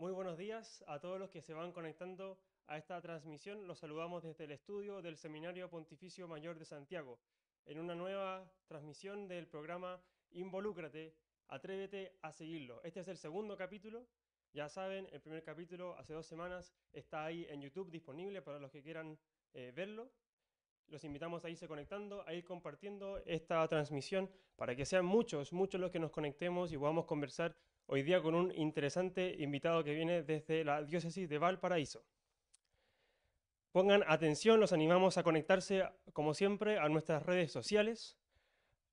Muy buenos días a todos los que se van conectando a esta transmisión. Los saludamos desde el estudio del Seminario Pontificio Mayor de Santiago, en una nueva transmisión del programa Involúcrate, atrévete a seguirlo. Este es el segundo capítulo. Ya saben, el primer capítulo hace dos semanas está ahí en YouTube disponible para los que quieran eh, verlo. Los invitamos a irse conectando, a ir compartiendo esta transmisión para que sean muchos, muchos los que nos conectemos y podamos conversar hoy día con un interesante invitado que viene desde la diócesis de Valparaíso. Pongan atención, los animamos a conectarse, como siempre, a nuestras redes sociales.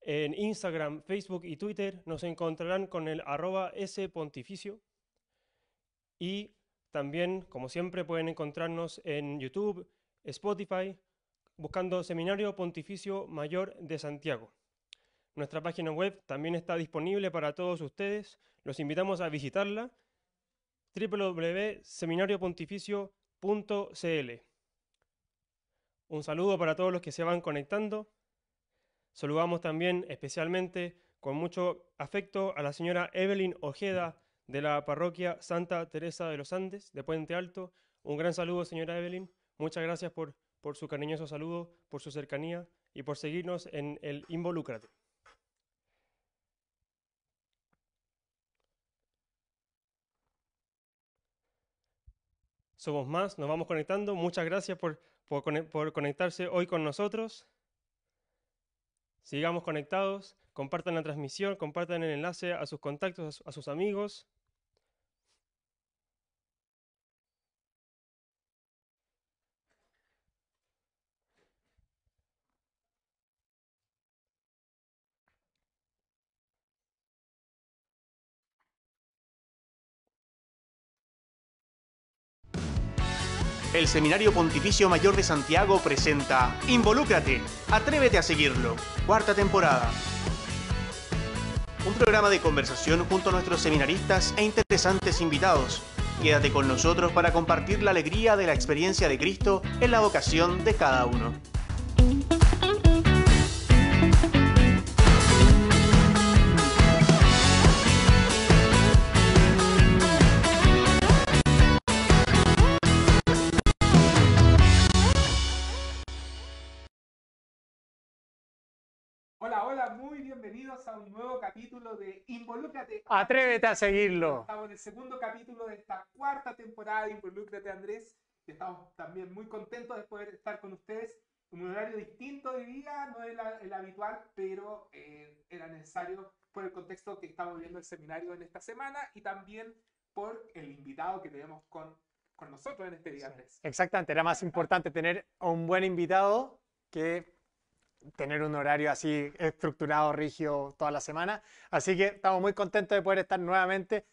En Instagram, Facebook y Twitter nos encontrarán con el arroba pontificio. Y también, como siempre, pueden encontrarnos en YouTube, Spotify, buscando Seminario Pontificio Mayor de Santiago. Nuestra página web también está disponible para todos ustedes. Los invitamos a visitarla www.seminariopontificio.cl. Un saludo para todos los que se van conectando. Saludamos también especialmente con mucho afecto a la señora Evelyn Ojeda de la parroquia Santa Teresa de los Andes de Puente Alto. Un gran saludo, señora Evelyn. Muchas gracias por, por su cariñoso saludo, por su cercanía y por seguirnos en el Involúcrate. somos más, nos vamos conectando. Muchas gracias por, conectarse hoy con nosotros. Sigamos conectados, compartan la transmisión, compartan el enlace a sus contactos, a sus amigos. El Seminario Pontificio Mayor de Santiago presenta Involúcrate, atrévete a seguirlo, cuarta temporada. Un programa de conversación junto a nuestros seminaristas e interesantes invitados. Quédate con nosotros para compartir la alegría de la experiencia de Cristo en la vocación de cada uno. Hola, hola, muy bienvenidos a un nuevo capítulo de Involúcrate. Atrévete a seguirlo. Estamos en el segundo capítulo de esta cuarta temporada de Involúcrate, Andrés. Estamos también muy contentos de poder estar con ustedes en un horario distinto de día, no es el habitual, pero eh, era necesario por el contexto que estamos viendo el seminario en esta semana y también por el invitado que tenemos con, con nosotros en este día, Andrés. exactamente, era más importante tener un buen invitado que tener un horario así estructurado, rígido toda la semana. Así que estamos muy contentos de poder estar nuevamente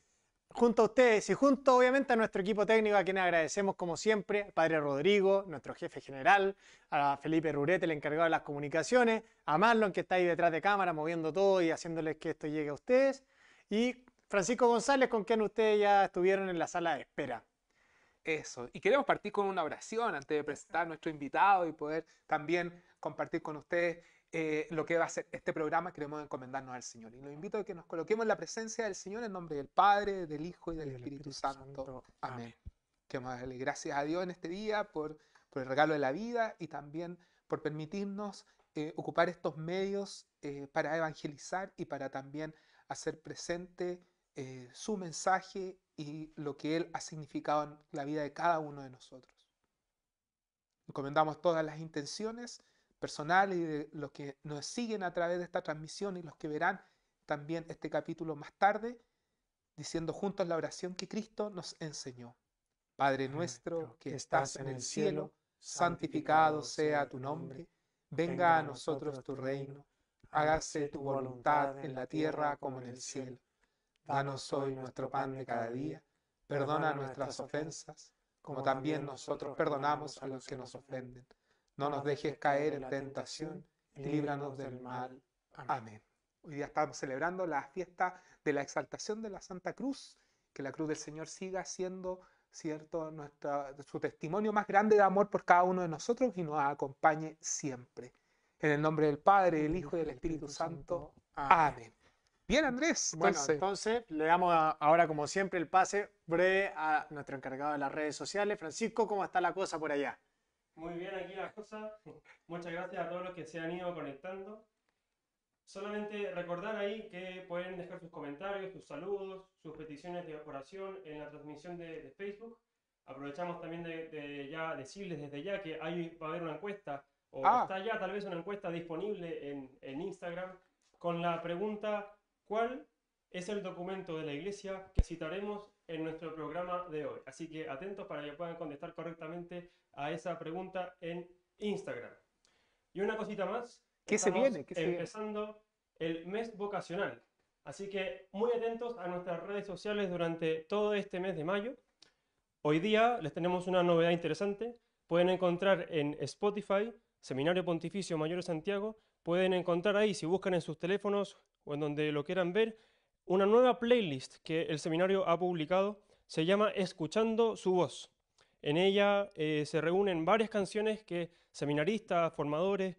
junto a ustedes y junto obviamente a nuestro equipo técnico, a quien agradecemos como siempre, padre Rodrigo, nuestro jefe general, a Felipe Rurete, el encargado de las comunicaciones, a Marlon, que está ahí detrás de cámara moviendo todo y haciéndoles que esto llegue a ustedes, y Francisco González, con quien ustedes ya estuvieron en la sala de espera. Eso, y queremos partir con una oración antes de presentar a nuestro invitado y poder también compartir con ustedes eh, lo que va a ser este programa, queremos encomendarnos al Señor. Y los invito a que nos coloquemos en la presencia del Señor en nombre del Padre, del Hijo y del Espíritu, Santo. Amén. Queremos darle gracias a Dios en este día por, por, el regalo de la vida y también por permitirnos eh, ocupar estos medios eh, para evangelizar y para también hacer presente su mensaje y lo que Él ha significado en la vida de cada uno de nosotros. Encomendamos todas las intenciones personal y de los que nos siguen a través de esta transmisión y los que verán también este capítulo más tarde, diciendo juntos la oración que Cristo nos enseñó. Padre nuestro que estás en el cielo, santificado sea tu nombre, venga a nosotros tu reino, hágase tu voluntad en la tierra como en el cielo. Danos hoy nuestro pan de cada día, perdona nuestras ofensas, como también nosotros perdonamos a los que nos ofenden no nos dejes caer en tentación y líbranos del mal. Amén. Hoy día estamos celebrando la fiesta de la exaltación de la Santa Cruz. Que la cruz del Señor siga siendo cierto Nuestra, su testimonio más grande de amor por cada uno de nosotros y nos acompañe siempre. En el nombre del Padre, del Hijo y del Espíritu Santo. Amén. Bien, Andrés. Bueno, entonces le damos ahora, como siempre, el pase breve a nuestro encargado de las redes sociales. Francisco, ¿cómo está la cosa por allá? Muy bien, aquí las cosas. Muchas gracias a todos los que se han ido conectando. Solamente recordar ahí que pueden dejar sus comentarios, sus saludos, sus peticiones de oración en la transmisión de, Facebook. Aprovechamos también de, ya decirles desde ya que hay, va a haber una encuesta, o ah. está ya tal vez una encuesta disponible en, en Instagram, con la pregunta, ¿cuál es el documento de la Iglesia que citaremos en nuestro programa de hoy. Así que atentos para que puedan contestar correctamente a esa pregunta en Instagram. Y una cosita más. ¿Qué se viene? empezando el mes vocacional. Así que muy atentos a nuestras redes sociales durante todo este mes de mayo. Hoy día les tenemos una novedad interesante. Pueden encontrar en Spotify, Seminario Pontificio Mayor de Santiago. Pueden encontrar ahí, si buscan en sus teléfonos o en donde lo quieran ver, una nueva playlist que el seminario ha publicado se llama Escuchando su voz. En ella eh, se reúnen varias canciones que seminaristas, formadores,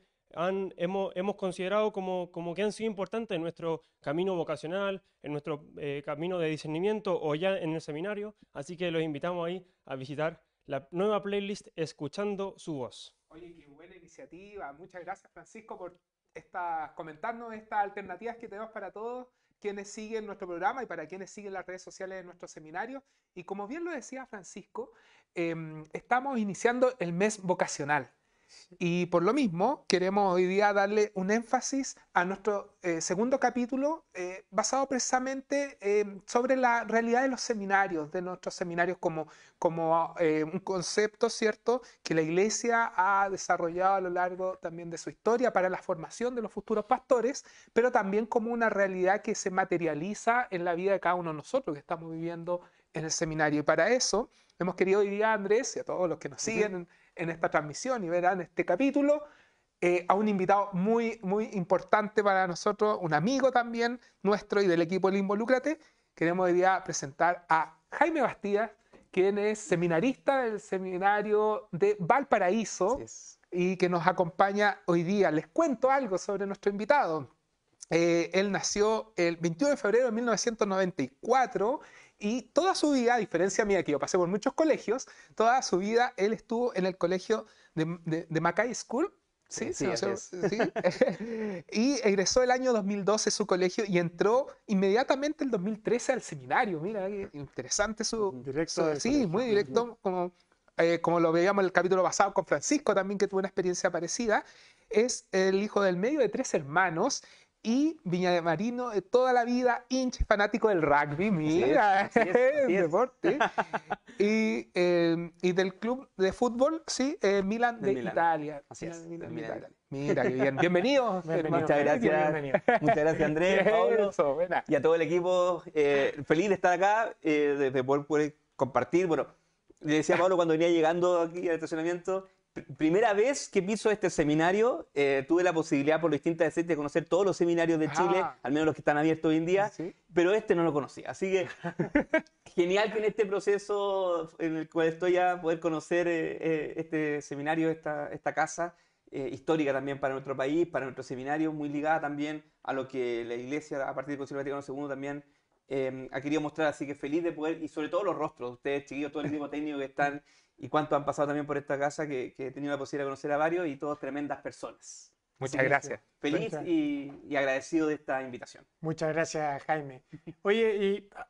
hemos, considerado como, como, que han sido importantes en nuestro camino vocacional, en nuestro eh, camino de discernimiento o ya en el seminario. Así que los invitamos ahí a visitar la nueva playlist Escuchando su voz. Oye, qué buena iniciativa. Muchas gracias, Francisco, por estar comentarnos estas alternativas que tenemos para todos quienes siguen nuestro programa y para quienes siguen las redes sociales de nuestro seminario. Y como bien lo decía Francisco, em, estamos iniciando el mes vocacional. Y por lo mismo, queremos hoy día darle un énfasis a nuestro eh, segundo capítulo, eh, basado precisamente eh, sobre la realidad de los seminarios, de nuestros seminarios como, un concepto, ¿cierto?, que la Iglesia ha desarrollado a lo largo también de su historia para la formación de los futuros pastores, pero también como una realidad que se materializa en la vida de cada uno de nosotros que estamos viviendo en el seminario. Y para eso hemos querido hoy día, Andrés, y a todos los que nos siguen, en esta transmisión y verán este capítulo. Eh, a un invitado muy, muy importante para nosotros, un amigo también nuestro y del equipo del Involúcrate. Queremos hoy día presentar a Jaime Bastidas, quien es seminarista del seminario de Valparaíso y que nos acompaña hoy día. Les cuento algo sobre nuestro invitado. Eh, él nació el 21 de febrero de 1994 y toda su vida, a diferencia mía que yo pasé por muchos colegios, toda su vida él estuvo en el colegio de, de, Mackay School, Sí, sí, sí, y egresó el año 2012 su colegio y entró inmediatamente el 2013 al seminario. Mira, interesante su... Directo. sí, muy directo, como, eh, como lo veíamos en el capítulo pasado con Francisco también, que tuvo una experiencia parecida. Es el hijo del medio de tres hermanos y Viña Marino, eh, toda la vida, hinche fanático del rugby, mira, sí, deporte. Em, y, del club de fútbol, sí, Milan de, Italia. de Italia. Mira, qué bien. Bienvenidos. muchas gracias. Muchas gracias, Andrés, Pablo, y a todo el equipo. Eh, feliz de estar acá, eh, de, poder, compartir. Bueno, le decía a Pablo cuando venía llegando aquí al estacionamiento primera vez que piso este seminario, eh, tuve la posibilidad por lo distinta de de conocer todos los seminarios de Chile, ah. al menos los que están abiertos hoy en día, pero este no lo conocía. Así que genial que en este proceso en el cual estoy ya poder conocer eh, eh, este seminario, esta, esta casa. histórica también para nuestro país, para nuestro seminario, muy ligada también a lo que la Iglesia, a partir del Concilio Vaticano II, también ha querido mostrar. Así que feliz de poder, y sobre todo los rostros, ustedes, chiquillos, todo el equipo técnico que están y cuántos han pasado también por esta casa que, he tenido la posibilidad de conocer a varios y todos tremendas personas. Muchas gracias. Feliz y, agradecido de esta invitación. Muchas gracias, Jaime. Oye, y ah,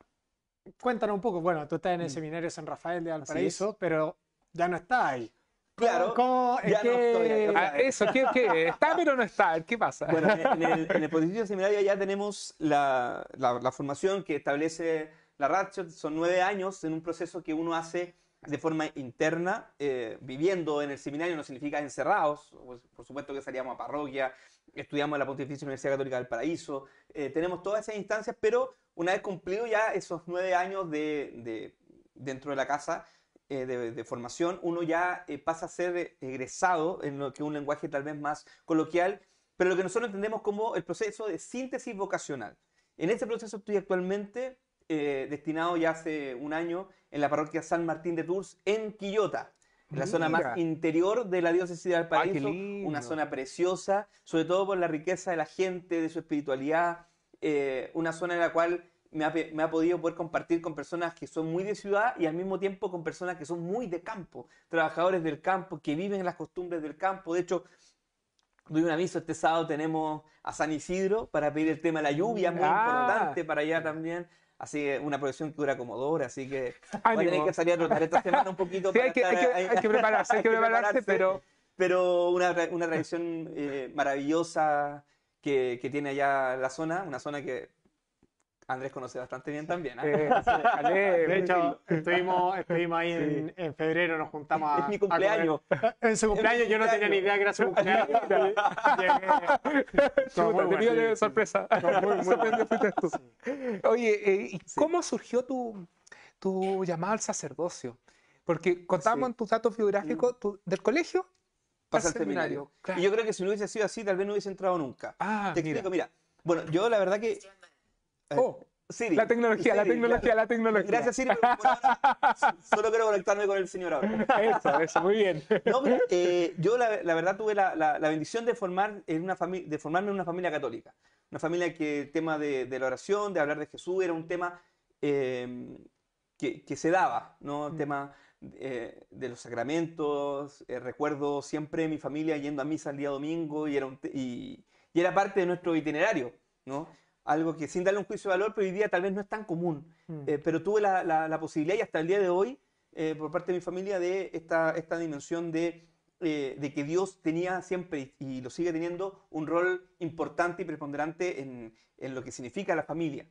cuéntanos un poco, bueno, tú estás en el mm. seminario San Rafael de Valparaíso, pero ya no estás ahí. Claro, ¿Cómo, es ¿qué? Ah, eso, ¿qué, está pero no está? ¿Qué pasa? Bueno, en el, en seminario ya tenemos la, la formación que establece la RATCHET. son nueve años en un proceso que uno hace de forma interna, eh, viviendo en el seminario, no significa encerrados, pues, por supuesto que salíamos a parroquia, estudiamos en la Pontificia Universidad Católica del Paraíso, eh, tenemos todas esas instancias, pero una vez cumplido ya esos nueve años de, dentro de la casa eh, de, formación, uno ya pasa a ser egresado en lo que un lenguaje tal vez más coloquial, pero lo que nosotros entendemos como el proceso de síntesis vocacional. En este proceso estoy actualmente destinado ya hace un año en la parroquia San Martín de Tours, en Quillota. En la zona más interior de la diócesis de Valparaíso, ah, una zona preciosa, sobre todo por la riqueza de la gente, de su espiritualidad, eh, una zona en la cual me ha, podido poder compartir con personas que son muy de ciudad y al mismo tiempo con personas que son muy de campo, trabajadores del campo, que viven las costumbres del campo. De hecho, doy un aviso, este sábado tenemos a San Isidro para pedir el tema de la lluvia, muy ah. importante para allá también. Así que una producción que dura como dos así que voy a que salir a rotar esta semana un poquito. hay, que, estar, hay, hay, que, prepararse, hay que prepararse, pero... Pero una, una tradición eh, maravillosa que, que, tiene allá la zona, una zona que Andrés conoce bastante bien también. ¿ah? Eh, de hecho, estuvimos, ahí en, febrero, nos juntamos a. Es mi cumpleaños. en su cumpleaños, yo no tenía ni idea que era su cumpleaños. Llegué. de sorpresa. Muy, Oye, eh, ¿cómo surgió tu, tu llamada al sacerdocio? Porque contamos en tus datos biográficos mm. del colegio pasa al seminario. Y yo creo que si no hubiese sido así, tal vez no hubiese entrado nunca. Ah, Te explico, mira. Bueno, yo la verdad que eh, oh, Siri. La tecnología, la tecnología, la, tecnología. Gracias, Siri. solo quiero conectarme con el señor ahora. Eso, eso, muy bien. Eh, yo, la, verdad, tuve la, bendición de, formar en una de formarme en una familia católica. Una familia que el tema de, la oración, de hablar de Jesús, era un tema em, que, se daba, ¿no? El mm. tema eh, de los sacramentos. recuerdo siempre mi familia yendo a misa el día domingo y era, y era parte de nuestro itinerario, ¿no? algo que sin darle un juicio de valor, pero hoy día tal vez no es tan común. Mm. Eh, pero tuve la, posibilidad y hasta el día de hoy, eh, por parte de mi familia, de esta, esta dimensión eh, de, que Dios tenía siempre y lo sigue teniendo un rol importante y preponderante en, lo que significa la familia.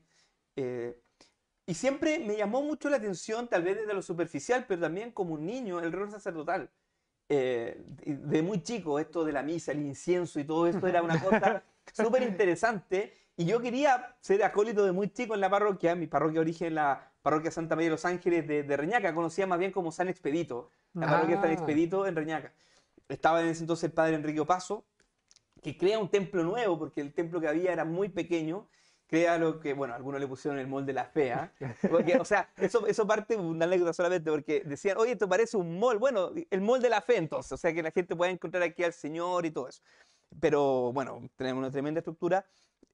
y siempre me llamó mucho la atención, tal vez desde lo superficial, pero también como un niño, el rol sacerdotal. de muy chico, esto de la misa, el incienso y todo esto era una cosa súper interesante y yo quería ser acólito de muy chico en la parroquia, mi parroquia de origen, la parroquia Santa María de los Ángeles de, Reñaca, conocida más bien como San Expedito, la parroquia San ah. Expedito en Reñaca. Estaba en ese entonces el padre Enrique Opaso, que crea un templo nuevo, porque el templo que había era muy pequeño, crea lo que, bueno, algunos le pusieron el molde de la fea. Porque, o sea, eso, eso parte una anécdota solamente, porque decían, oye, esto parece un mol. Bueno, el molde de la fe, entonces, o sea, que la gente pueda encontrar aquí al Señor y todo eso. Pero bueno, tenemos una tremenda estructura.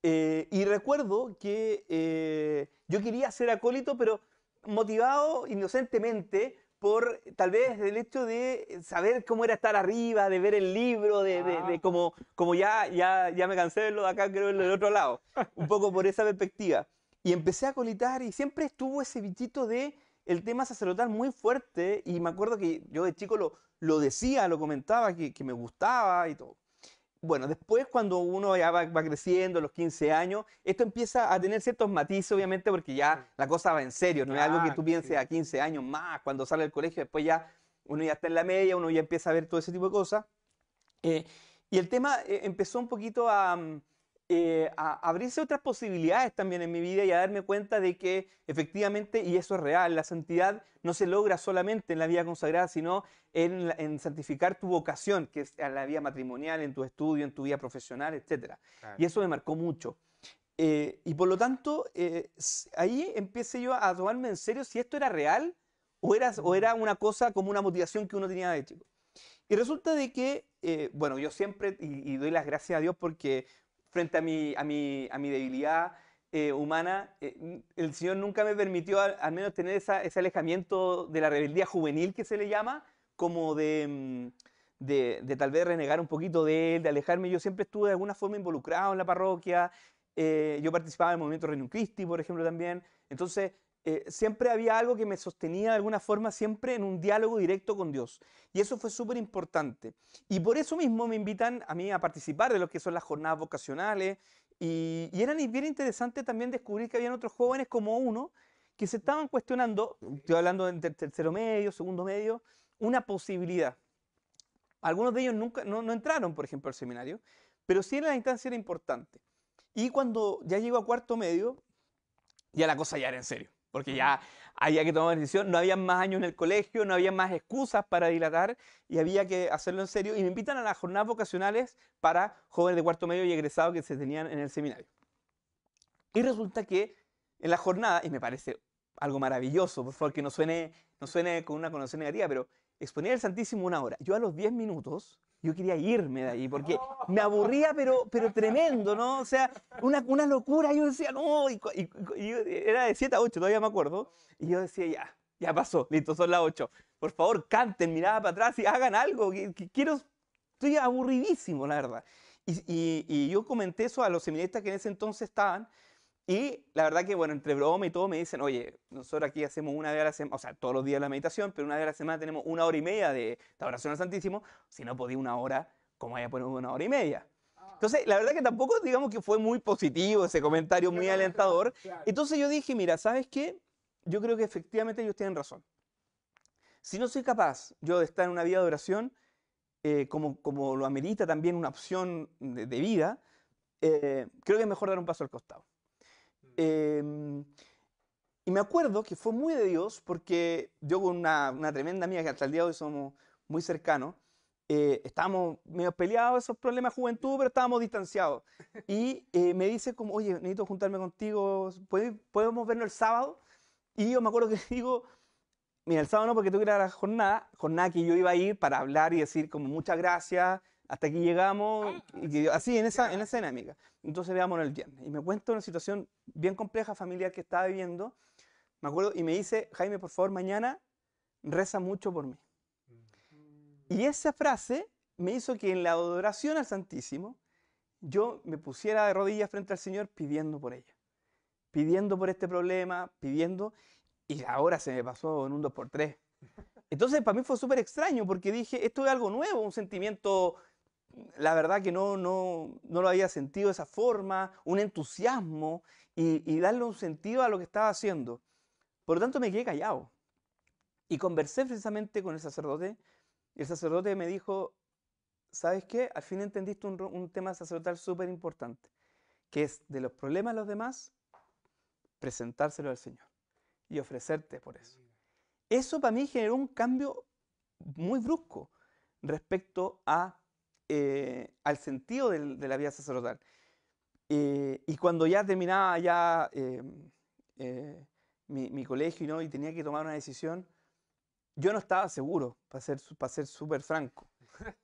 Eh, y recuerdo que eh, yo quería ser acólito, pero motivado inocentemente por tal vez el hecho de saber cómo era estar arriba, de ver el libro, de, de, ah. como, como ya, ya, ya me cansé de verlo de acá, quiero verlo del otro lado, un poco por esa perspectiva. Y empecé a acolitar y siempre estuvo ese bichito de el tema sacerdotal muy fuerte y me acuerdo que yo de chico lo, lo decía, lo comentaba, que me gustaba y todo. Bueno, después cuando uno ya va, va, creciendo, los 15 años, esto empieza a tener ciertos matices, obviamente, porque ya la cosa va en serio, no es algo que tú pienses a 15 años más, cuando sale del colegio, después ya uno ya está en la media, uno ya empieza a ver todo ese tipo de cosas. Eh, y el tema eh, empezó un poquito a, mm, eh, a abrirse otras posibilidades también en mi vida y a darme cuenta de que efectivamente, y eso es real, la santidad no se logra solamente en la vida consagrada, sino en, santificar tu vocación, que es en la vida matrimonial, en tu estudio, en tu vida profesional, etc. Y eso me marcó mucho. Eh, y por lo tanto, eh, ahí empecé yo a tomarme en serio si esto era real o era, o era una cosa como una motivación que uno tenía de chico. Y resulta de que, bueno, yo siempre, y, doy las gracias a Dios porque frente a mi, a mi, a mi debilidad eh, humana, eh, el Señor nunca me permitió al, menos tener ese alejamiento de la rebeldía juvenil que se le llama, como mm, de, de, tal vez renegar un poquito de él, de alejarme. Yo siempre estuve de alguna forma involucrado en la parroquia, eh, yo participaba en el movimiento Reino Christi, por ejemplo, también. Entonces, eh, siempre había algo que me sostenía de alguna forma, siempre en un diálogo directo con Dios. Y eso fue súper importante. Y por eso mismo me invitan a mí a participar de lo que son las jornadas vocacionales. Y, y era bien interesante también descubrir que habían otros jóvenes como uno que se estaban cuestionando, estoy hablando de tercero medio, segundo medio, una posibilidad. Algunos de ellos nunca, no, entraron, por ejemplo, al seminario, pero sí en la instancia era importante. Y cuando ya llego a cuarto medio, ya la cosa ya era en serio porque ya había que tomar decisión, no había más años en el colegio, no había más excusas para dilatar y había que hacerlo en serio. Y me invitan a las jornadas vocacionales para jóvenes de cuarto medio y egresados que se tenían en el seminario. Y resulta que en la jornada, y me parece algo maravilloso, por favor, que no suene, no suene con una connotación negativa, pero exponía el Santísimo una hora. Yo a los 10 minutos yo quería irme de ahí, porque me aburría, pero, pero tremendo, ¿no? O sea, una, una locura, yo decía, no, y, era de 7 a 8, todavía me acuerdo, y yo decía, ya, ya pasó, listo, son las 8, por favor, canten, mirada para atrás y hagan algo, que, quiero, estoy aburridísimo, la verdad. Y, y, yo comenté eso a los seminaristas que en ese entonces estaban, y la verdad que, bueno, entre broma y todo me dicen, oye, nosotros aquí hacemos una vez a la semana, o sea, todos los días la meditación, pero una vez a la semana tenemos una hora y media de la oración al Santísimo, si no podía una hora, ¿cómo vaya a poner una hora y media? Ah. Entonces, la verdad que tampoco digamos que fue muy positivo ese comentario, muy alentador. Entonces yo dije, mira, ¿sabes qué? Yo creo que efectivamente ellos tienen razón. Si no soy capaz yo de estar en una vida de oración, eh, como, como, lo amerita también una opción de, vida, eh, creo que es mejor dar un paso al costado. Em, y me acuerdo que fue muy de Dios porque yo con una, tremenda amiga que hasta el día de hoy somos muy cercanos, eh, estábamos medio peleados esos problemas de juventud, pero estábamos distanciados. Y eh, me dice como, oye, necesito juntarme contigo, ¿podemos vernos el sábado? Y yo me acuerdo que digo, mira, el sábado no, porque tú que la jornada, jornada que yo iba a ir para hablar y decir como muchas gracias, hasta aquí llegamos, ah, así en esa, en esa dinámica. Entonces veamos el viernes. Y me cuento una situación bien compleja familiar que estaba viviendo, me acuerdo, y me dice, Jaime, por favor, mañana reza mucho por mí. Y esa frase me hizo que en la adoración al Santísimo yo me pusiera de rodillas frente al Señor pidiendo por ella, pidiendo por este problema, pidiendo, y ahora se me pasó en un 2x3. Entonces para mí fue súper extraño porque dije, esto es algo nuevo, un sentimiento la verdad que no, no, no, lo había sentido de esa forma, un entusiasmo y, darle un sentido a lo que estaba haciendo. Por lo tanto me quedé callado y conversé precisamente con el sacerdote y el sacerdote me dijo, ¿sabes qué? Al fin entendiste un, un tema sacerdotal súper importante, que es de los problemas de los demás, presentárselo al Señor y ofrecerte por eso. Eso para mí generó un cambio muy brusco respecto a eh, al sentido de la vida sacerdotal. Eh, y cuando ya terminaba ya eh, mi, colegio ¿no? y tenía que tomar una decisión, yo no estaba seguro, para ser, para ser súper franco.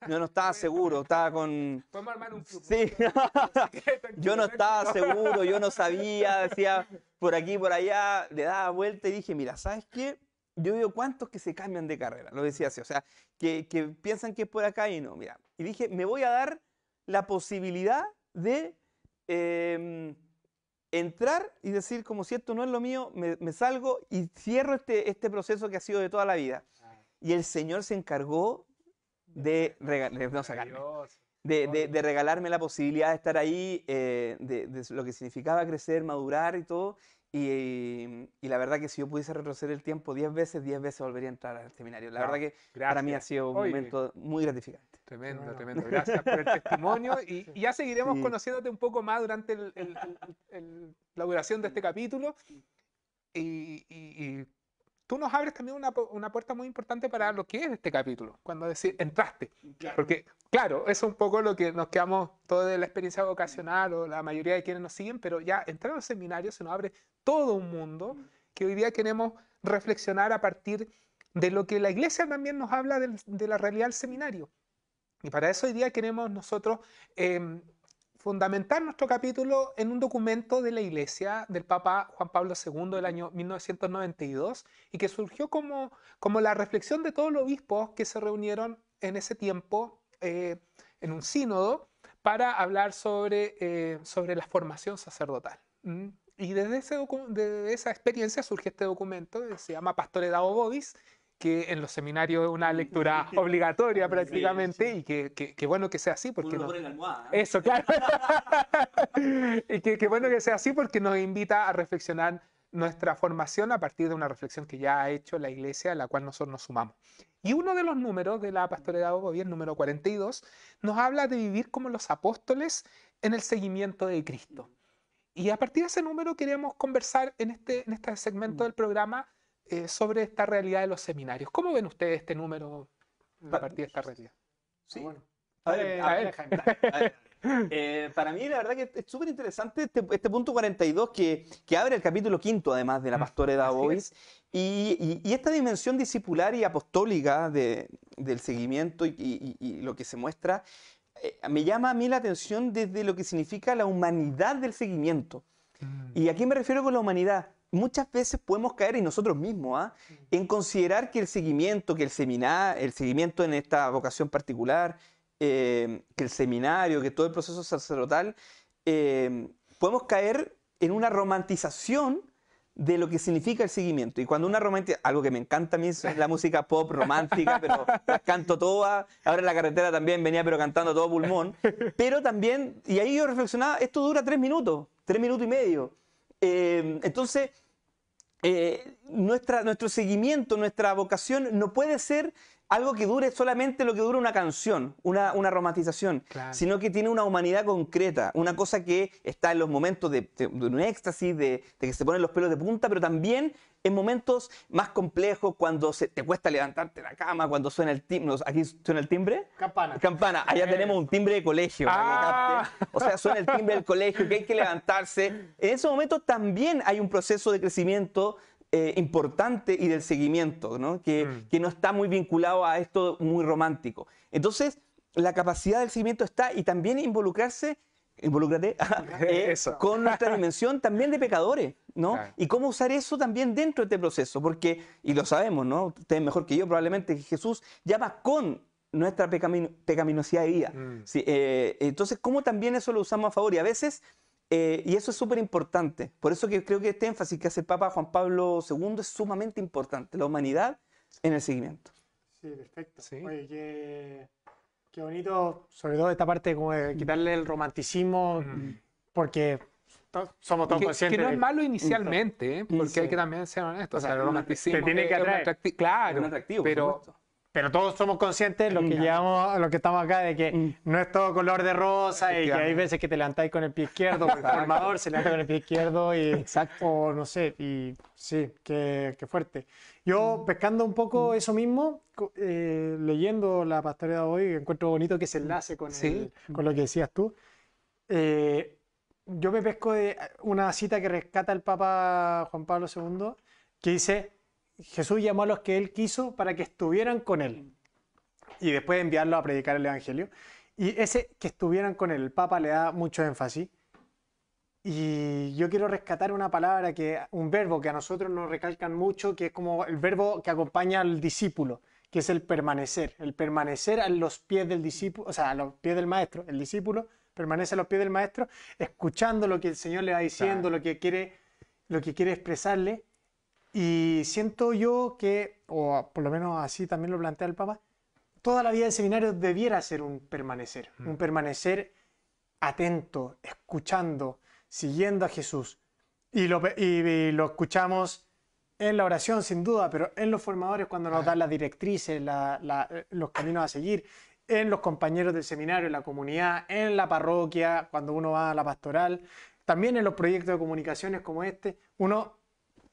Yo no estaba seguro, estaba con... armar un Sí. yo no estaba seguro, yo no sabía, decía por aquí, por allá, le daba vuelta y dije, mira, ¿sabes qué? Yo veo cuántos que se cambian de carrera, lo decía así, o sea, que, que piensan que es por acá y no, mira, y dije, me voy a dar la posibilidad de em, entrar y decir, como si esto no es lo mío, me, salgo y cierro este, este, proceso que ha sido de toda la vida. Ah. Y el Señor se encargó de, regalarme la posibilidad de estar ahí, eh, de, lo que significaba crecer, madurar y todo. Y, la verdad que si yo pudiese retroceder el tiempo 10 veces, 10 veces volvería a entrar al seminario. La verdad que para mí ha sido un momento muy gratificante. Tremendo, tremendo. Gracias por el testimonio. Y, ya seguiremos conociéndote un poco más durante la duración de este capítulo. Y, tú nos abres también una, una, puerta muy importante para lo que es este capítulo, cuando decir entraste. Porque, claro, eso es un poco lo que nos quedamos todo de la experiencia vocacional o la mayoría de quienes nos siguen, pero ya entrar al seminario se nos abre todo un mundo, que hoy día queremos reflexionar a partir de lo que la iglesia también nos habla de, la realidad del seminario. Y para eso hoy día queremos nosotros em, fundamentar nuestro capítulo en un documento de la iglesia del Papa Juan Pablo II del año 1992 y que surgió como, como la reflexión de todos los obispos que se reunieron en ese tiempo eh, en un sínodo para hablar sobre, eh, sobre la formación sacerdotal. ¿Mm? Y desde, esa experiencia surge este documento que eh, se llama Pastorelado Bodis, que en los seminarios es una lectura obligatoria prácticamente y que, bueno que sea así porque almohada, eso claro y que, bueno que sea así porque nos invita a reflexionar nuestra formación a partir de una reflexión que ya ha hecho la iglesia a la cual nosotros nos sumamos y uno de los números de la pastorela de el número 42 nos habla de vivir como los apóstoles en el seguimiento de Cristo y a partir de ese número queríamos conversar en este, en este segmento mm. del programa eh, sobre esta realidad de los seminarios. ¿Cómo ven ustedes este número a partir de esta realidad? Ah, sí. Bueno. A ver, eh, eh, para mí, la verdad que es súper interesante este, este, punto 42 que, que, abre el capítulo quinto, además, de la mm, pastora Edad Bois. Y, esta dimensión discipular y apostólica de, del seguimiento y, y, lo que se muestra eh, me llama a mí la atención desde lo que significa la humanidad del seguimiento. ¿Y a qué me refiero con la humanidad? Muchas veces podemos caer, y nosotros mismos, ¿ah? en considerar que el seguimiento, que el seminario, el seguimiento en esta vocación particular, eh, que el seminario, que todo el proceso sacerdotal, eh, podemos caer en una romantización de lo que significa el seguimiento. Y cuando una romántica, algo que me encanta a mí es la música pop romántica, pero la canto toda, ahora en la carretera también venía pero cantando todo pulmón, pero también, y ahí yo reflexionaba, esto dura tres minutos, tres minutos y medio. Eh, entonces, eh, nuestra, nuestro seguimiento, nuestra vocación no puede ser algo que dure solamente lo que dura una canción, una, una romantización, sino que tiene una humanidad concreta, una cosa que está en los momentos de, un éxtasis, de, que se ponen los pelos de punta, pero también en momentos más complejos, cuando se, te cuesta levantarte de la cama, cuando suena el timbre, aquí suena el timbre. Campana. Campana, allá tenemos un timbre de colegio. Ah. o sea, suena el timbre del colegio, que hay que levantarse. En esos momentos también hay un proceso de crecimiento eh, importante y del seguimiento, ¿no? Que, mm. que no está muy vinculado a esto muy romántico. Entonces, la capacidad del seguimiento está y también involucrarse eh, con nuestra dimensión también de pecadores, ¿no? Y cómo usar eso también dentro de este proceso, porque, y lo sabemos, ¿no? Ustedes mejor que yo probablemente, que Jesús llama con nuestra pecaminosidad de vida. Mm. Eh, entonces, ¿cómo también eso lo usamos a favor? Y a veces eh, y eso es súper importante. Por eso que creo que este énfasis que hace el Papa Juan Pablo II es sumamente importante. La humanidad en el seguimiento. Sí, perfecto. Sí. Oye, qué, qué, bonito, sobre todo esta parte como quitarle el romanticismo, porque somos todos conscientes. Que no es malo inicialmente, ¿eh? porque hay que también ser honestos. O sea, el romanticismo tiene que Es un atractivo, claro, pero pero todos somos conscientes, lo que lo que estamos acá, de que mm. no es todo color de rosa y que hay veces que te levantáis con el pie izquierdo, el formador se levanta con el pie izquierdo y. Exacto. O no sé, y sí, qué, fuerte. Yo, mm. pescando un poco mm. eso mismo, eh, leyendo la pastorea de hoy, encuentro bonito que se enlace con, con lo que decías tú. Eh, yo me pesco de una cita que rescata el Papa Juan Pablo II, que dice Jesús llamó a los que él quiso para que estuvieran con él mm. y después enviarlo a predicar el Evangelio. Y ese que estuvieran con él, el Papa le da mucho énfasis. Y yo quiero rescatar una palabra, que, un verbo que a nosotros nos recalcan mucho, que es como el verbo que acompaña al discípulo, que es el permanecer. El permanecer a los pies del discípulo, o sea, a los pies del maestro. El discípulo permanece a los pies del maestro, escuchando lo que el Señor le va diciendo, lo, que quiere, lo que quiere expresarle y siento yo que, o por lo menos así también lo plantea el Papa, toda la vida del seminario debiera ser un permanecer, mm. un permanecer atento, escuchando, siguiendo a Jesús. Y lo, escuchamos en la oración, sin duda, pero en los formadores cuando nos ah. dan las directrices, los caminos a seguir, en los compañeros del seminario, en la comunidad, en la parroquia, cuando uno va a la pastoral, también en los proyectos de comunicaciones como este, uno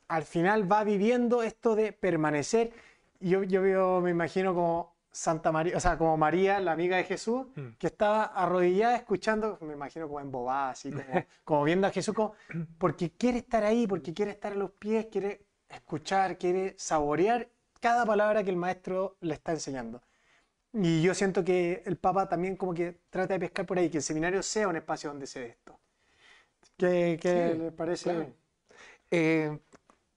al final va viviendo esto de permanecer. Yo, veo, me imagino como Santa María, o sea, como María, la amiga de Jesús, mm. que estaba arrodillada escuchando, me imagino como embobada, así como, como viendo a Jesús, porque quiere estar ahí, porque quiere estar a los pies, quiere escuchar, quiere saborear cada palabra que el maestro le está enseñando. Y yo siento que el Papa también como que trata de pescar por ahí, que el seminario sea un espacio donde se esto. ¿Qué, qué le parece? Eh,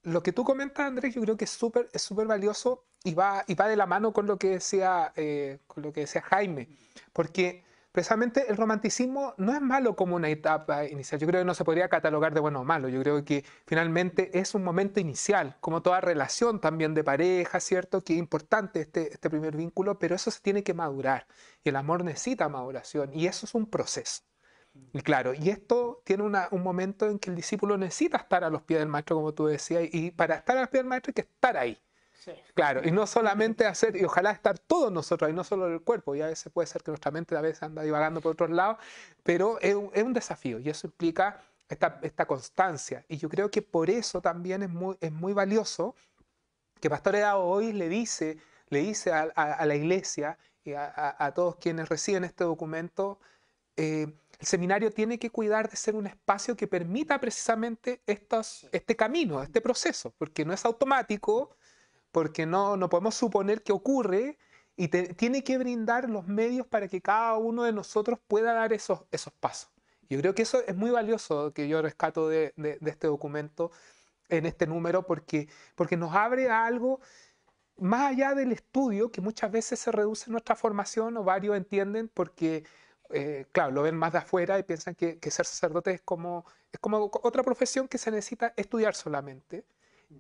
lo que tú comentas, Andrés, yo creo que es súper es valioso y va, y va de la mano con lo que decía, eh, con lo que decía Jaime, porque precisamente el romanticismo no es malo como una etapa inicial. Yo creo que no se podría catalogar de bueno o malo. Yo creo que finalmente es un momento inicial, como toda relación también de pareja, ¿cierto? Que es importante este, este primer vínculo, pero eso se tiene que madurar. Y el amor necesita maduración y eso es un proceso. Y claro, y esto tiene un momento en que el discípulo necesita estar a los pies del maestro, como tú decías, y para estar a los pies del maestro hay que estar ahí. Claro, y no solamente hacer, y ojalá estar todos nosotros y no solo el cuerpo, y a veces puede ser que nuestra mente a veces anda divagando por otros lados, pero es un, desafío y eso implica esta, constancia. Y yo creo que por eso también es muy, es muy valioso que Pastor Edado hoy le dice, le dice a, la iglesia y a, todos quienes reciben este documento, eh, el seminario tiene que cuidar de ser un espacio que permita precisamente estos, este camino, este proceso, porque no es automático, porque no, podemos suponer que ocurre y tiene que brindar los medios para que cada uno de nosotros pueda dar esos, esos pasos. Yo creo que eso es muy valioso que yo rescato de, este documento en este número porque, porque nos abre a algo más allá del estudio que muchas veces se reduce nuestra formación o varios entienden porque eh, claro, lo ven más de afuera y piensan que, ser sacerdote es como, es como otra profesión que se necesita estudiar solamente.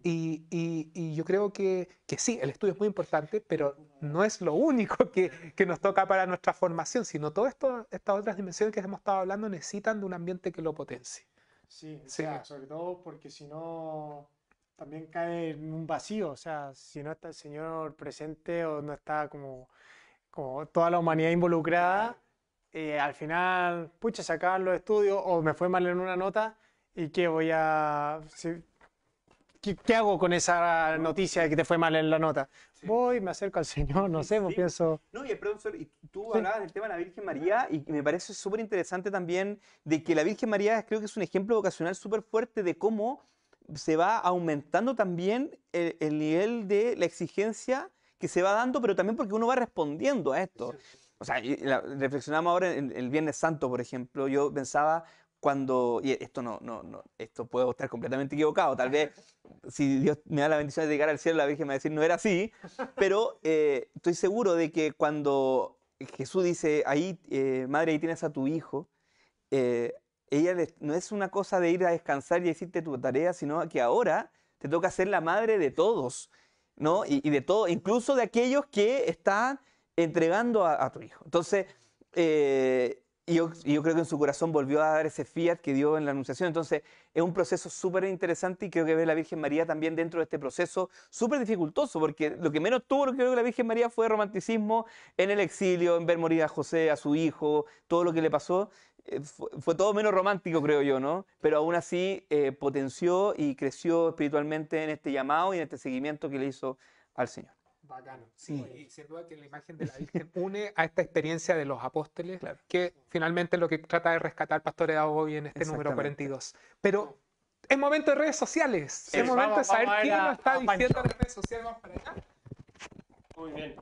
Y, yo creo que, sí, el estudio es muy importante, pero no es lo único que, nos toca para nuestra formación, sino todas estas otras dimensiones que hemos estado hablando necesitan de un ambiente que lo potencie. Sí, sobre todo porque si no, también cae en un vacío, o sea, si no está el Señor presente o no está como, como toda la humanidad involucrada eh, al final, pucha, se los estudios o me fue mal en una nota y qué voy a... ¿qué, hago con esa noticia de que te fue mal en la nota? Voy, me acerco al Señor, no sé, me pues pienso... No, y el profesor, y tú hablabas del tema de la Virgen María y me parece súper interesante también de que la Virgen María creo que es un ejemplo vocacional súper fuerte de cómo se va aumentando también el, el nivel de la exigencia que se va dando, pero también porque uno va respondiendo a esto. O sea, reflexionamos ahora en el Viernes Santo, por ejemplo, yo pensaba cuando, y esto no, no, no, esto puedo estar completamente equivocado, tal vez si Dios me da la bendición de llegar al cielo, la Virgen me va a decir no era así, pero eh, estoy seguro de que cuando Jesús dice, ahí, eh, madre, ahí tienes a tu hijo, eh, ella no es una cosa de ir a descansar y decirte tu tarea, sino que ahora te toca ser la madre de todos, ¿no? Y, y de todo, incluso de aquellos que están entregando a, tu hijo. Entonces, eh, yo, creo que en su corazón volvió a dar ese fiat que dio en la anunciación. Entonces, es un proceso súper interesante y creo que ve la Virgen María también dentro de este proceso súper dificultoso, porque lo que menos tuvo, creo que la Virgen María fue romanticismo en el exilio, en ver morir a José, a su hijo, todo lo que le pasó. Eh, fue, todo menos romántico, creo yo, ¿no? Pero aún así eh, potenció y creció espiritualmente en este llamado y en este seguimiento que le hizo al Señor. Bacano. Sí. Y sin duda que la imagen de la Virgen une a esta experiencia de los apóstoles, que finalmente es lo que trata de rescatar pastor Pastore hoy en este número 42. Pero es momento de redes sociales. es momento de saber quién nos está diciendo en redes sociales. Vamos para allá. Muy bien.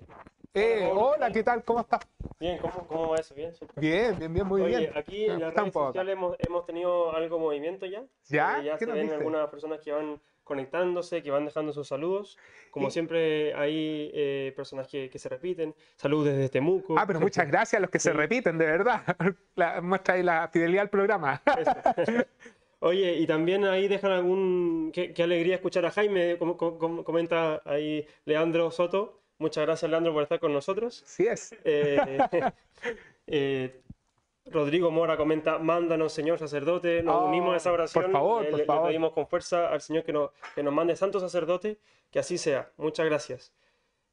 Eh, hola, ¿qué tal? ¿Cómo estás? Bien, ¿cómo, cómo va eso? Bien, bien, bien, bien, muy bien. Aquí en las redes sociales hemos, hemos, tenido algo de movimiento ya. ¿Ya? Eh, ya ¿Qué se ven algunas personas que van conectándose, que van dejando sus saludos. Como siempre hay eh, personas que, se repiten. Saludos desde Temuco. Ah, pero muchas gracias a los que se repiten, de verdad. muestra ahí la fidelidad al programa. Oye, y también ahí dejan algún... Qué, alegría escuchar a Jaime, como, comenta ahí Leandro Soto. Muchas gracias, Leandro, por estar con nosotros. Sí es. Eh, eh, Rodrigo Mora comenta, mándanos, Señor sacerdote, nos oh, unimos a esa oración. Por favor, le, por pedimos con fuerza al Señor que nos, que mande santo sacerdote, que así sea. Muchas gracias.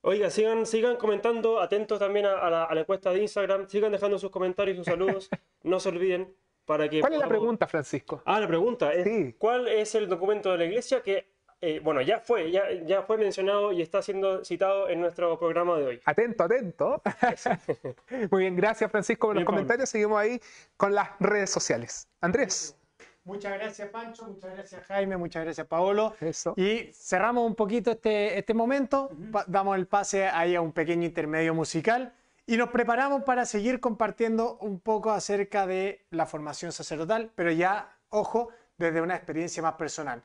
Oiga, sigan, sigan comentando, atentos también a, la, encuesta de Instagram, sigan dejando sus comentarios y sus saludos, no se olviden para que... ¿Cuál es la pregunta, Francisco? Ah, la pregunta es, ¿cuál es el documento de la Iglesia que eh, bueno, ya fue, ya, fue mencionado y está siendo citado en nuestro programa de hoy. Atento, atento. Muy bien, gracias Francisco por los comentarios. Seguimos ahí con las redes sociales. Andrés. Muchas gracias Pancho, muchas gracias Jaime, muchas gracias Paolo. Y cerramos un poquito este, este momento, damos el pase ahí a un pequeño intermedio musical y nos preparamos para seguir compartiendo un poco acerca de la formación sacerdotal, pero ya, ojo, desde una experiencia más personal.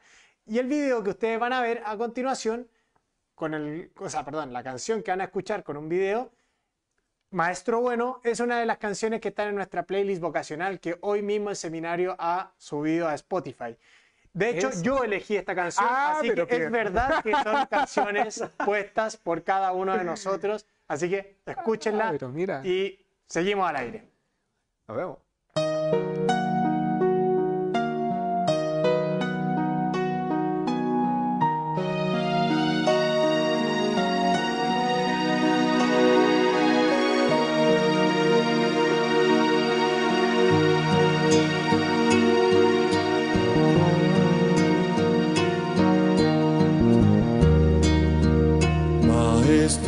Y el video que ustedes van a ver a continuación, con el, o sea, perdón, la canción que van a escuchar con un video, Maestro Bueno es una de las canciones que están en nuestra playlist vocacional que hoy mismo el seminario ha subido a Spotify. De hecho, yo elegí esta canción, ah, así que es verdad que son canciones puestas por cada uno de nosotros. Así que escúchenla ah, y seguimos al aire. Nos vemos.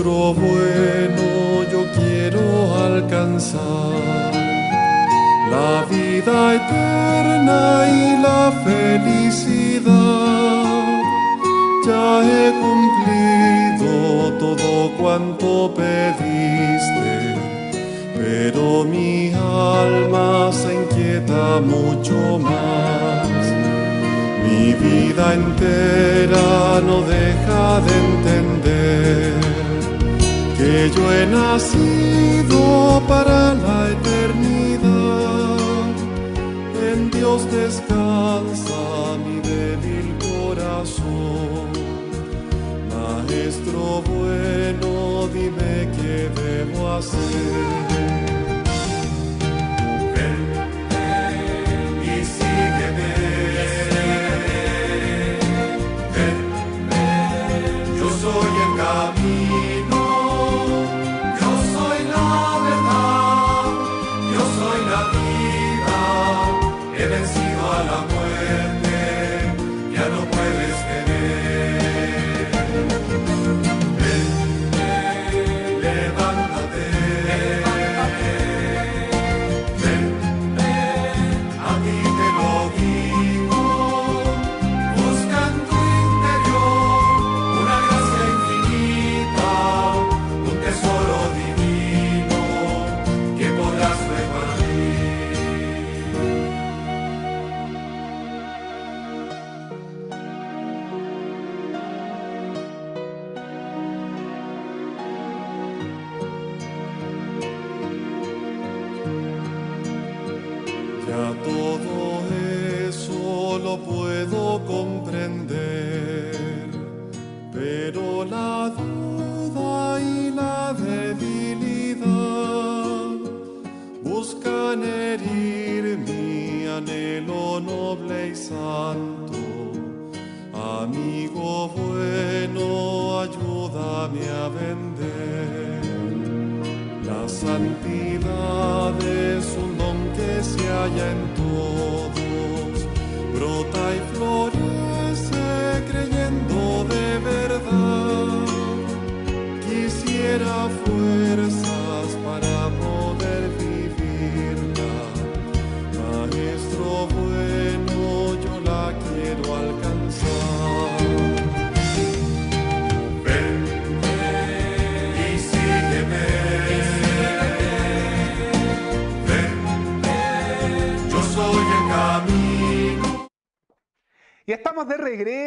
bueno yo quiero alcanzar la vida eterna y la felicidad. Ya he cumplido todo cuanto pediste, pero mi alma se inquieta mucho más. Mi vida entera no deja de entender yo he nacido para la eternidad. En Dios descansa mi débil corazón. Maestro bueno, dime qué debo hacer.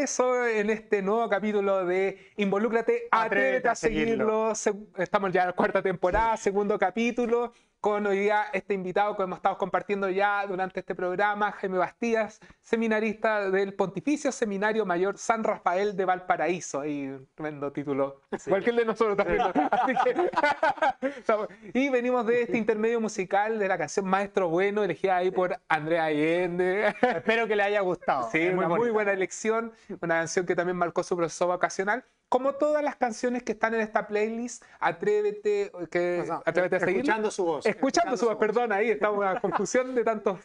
eso en este nuevo capítulo de Involúcrate, atrévete, a seguirlo. Estamos ya en la cuarta temporada, segundo capítulo con hoy día este invitado que hemos estado compartiendo ya durante este programa, Jaime Bastías, seminarista del Pontificio Seminario Mayor San Rafael de Valparaíso. Ahí, tremendo título. Cualquier de nosotros también. y venimos de este intermedio musical de la canción Maestro Bueno, elegida ahí por Andrea Allende. Espero que le haya gustado. Sí, muy una muy buena elección, una canción que también marcó su proceso vacacional como todas las canciones que están en esta playlist, atrévete, que, atrévete a seguir. Escuchando su voz. Escuchando su voz, perdón, ahí estamos en una confusión de tantos.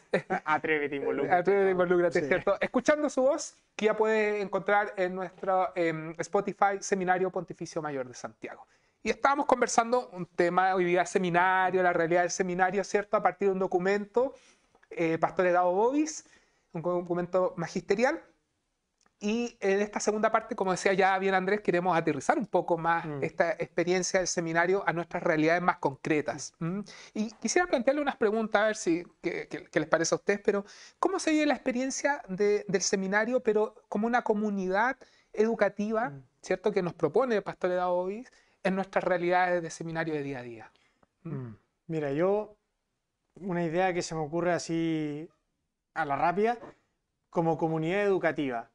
Atrévete, involúcrate. Atrévete, ¿cierto? Escuchando su voz, que ya puede encontrar en nuestro em, Spotify Seminario Pontificio Mayor de Santiago. Y estábamos conversando un tema hoy día, seminario, la realidad del seminario, ¿cierto? A partir de un documento, eh, Pastor Edado Bobis, un documento magisterial, y en esta segunda parte, como decía ya bien Andrés, queremos aterrizar un poco más mm. esta experiencia del seminario a nuestras realidades más concretas. Y quisiera plantearle unas preguntas, a ver si les parece a ustedes, pero ¿cómo se vive la experiencia del seminario, pero como una comunidad educativa, mm. ¿cierto?, que nos propone el Pastor Daovis en nuestras realidades de seminario de día a día. Mm. Mira, yo, una idea que se me ocurre así a la rápida, como comunidad educativa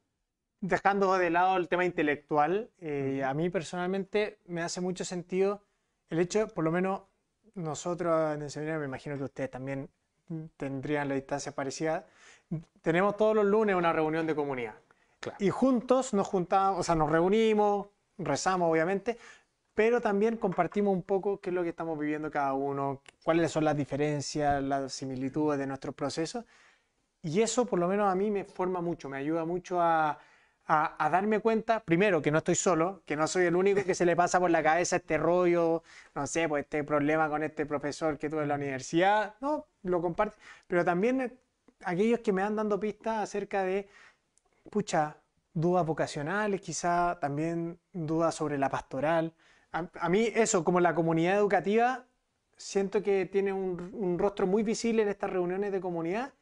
dejando de lado el tema intelectual, eh, a mí personalmente me hace mucho sentido el hecho, por lo menos nosotros en el me imagino que ustedes también tendrían la distancia parecida, tenemos todos los lunes una reunión de comunidad. Y juntos nos juntamos, o sea, nos reunimos, rezamos obviamente, pero también compartimos un poco qué es lo que estamos viviendo cada uno, cuáles son las diferencias, las similitudes de nuestros procesos. Y eso por lo menos a mí me forma mucho, me ayuda mucho a, a, darme cuenta, primero, que no estoy solo, que no soy el único que se le pasa por la cabeza este rollo, no sé, pues este problema con este profesor que tuve en la universidad, no, lo comparte, pero también eh, aquellos que me han dando pistas acerca de, pucha, dudas vocacionales, quizá también dudas sobre la pastoral. A, mí eso, como la comunidad educativa, siento que tiene un, rostro muy visible en estas reuniones de comunidad,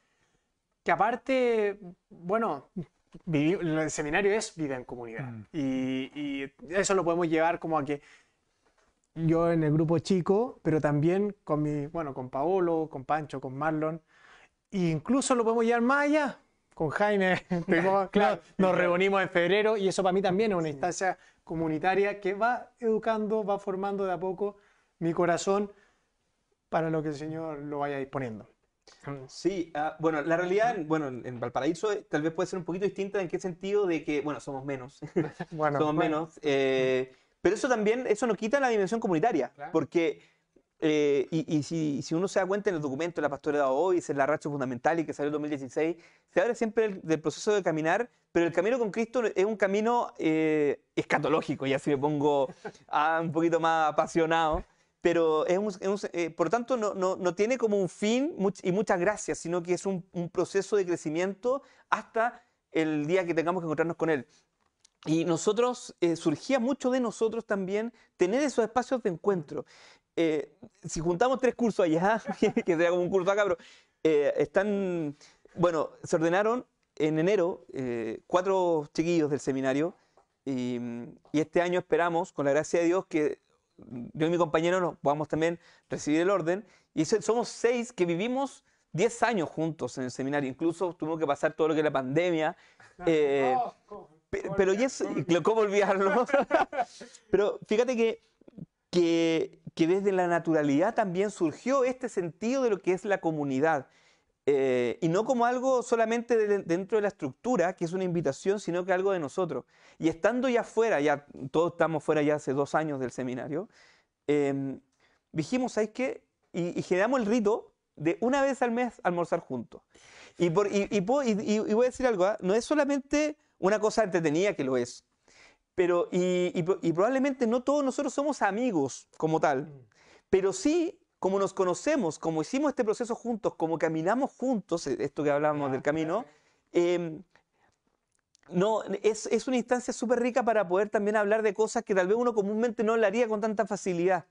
que aparte, bueno, el seminario es vida en comunidad. Mm. Y, eso lo podemos llevar como a que yo en el grupo chico, pero también con mi, bueno, con Paolo, con Pancho, con Marlon, e incluso lo podemos llevar más allá. Con Jaime, nos reunimos en febrero y eso para mí también es una instancia comunitaria que va educando, va formando de a poco mi corazón para lo que el Señor lo vaya disponiendo. Mm. Sí, ah, bueno, la realidad, bueno, en Valparaíso eh, tal vez puede ser un poquito distinta en qué sentido de que, bueno, somos menos, somos menos, eh, pero eso también, eso nos quita la dimensión comunitaria, porque, eh, y, si, uno se da cuenta en el documento de la pastora de hoy, es el arracho fundamental y que salió en 2016, se habla siempre del, proceso de caminar, pero el camino con Cristo es un camino escatológico, ya si me pongo un poquito más apasionado pero es, eh, por tanto no, tiene como un fin y muchas gracias, sino que es un, proceso de crecimiento hasta el día que tengamos que encontrarnos con Él. Y nosotros, eh, surgía mucho de nosotros también tener esos espacios de encuentro. Eh, si juntamos tres cursos allá, que sería como un curso acá, pero están, bueno, se ordenaron en enero cuatro chiquillos del seminario y este año esperamos, con la gracia de Dios, que yo y mi compañero nos podamos también recibir el orden. Y somos seis que vivimos 10 años juntos en el seminario. Incluso tuvimos que pasar todo lo que la pandemia. Eh, pero ¿cómo olvidarlo? pero fíjate que desde la naturalidad también surgió este sentido de lo que es la comunidad. Eh, y no como algo solamente dentro de la estructura, que es una invitación, sino que algo de nosotros. Y estando ya fuera, ya todos estamos fuera ya hace dos años del seminario, em, dijimos, ¿sabes qué? Y, generamos el rito de una vez al mes almorzar juntos. Y, por, voy a decir algo, ¿ah? no es solamente una cosa entretenida que lo es, pero, y probablemente no todos nosotros somos amigos como tal, mm. pero sí como nos conocemos, como hicimos este proceso juntos, como caminamos juntos, eh, esto que hablábamos del camino, em, no, es, una instancia súper rica para poder también hablar de cosas que tal vez uno comúnmente no hablaría con tanta facilidad,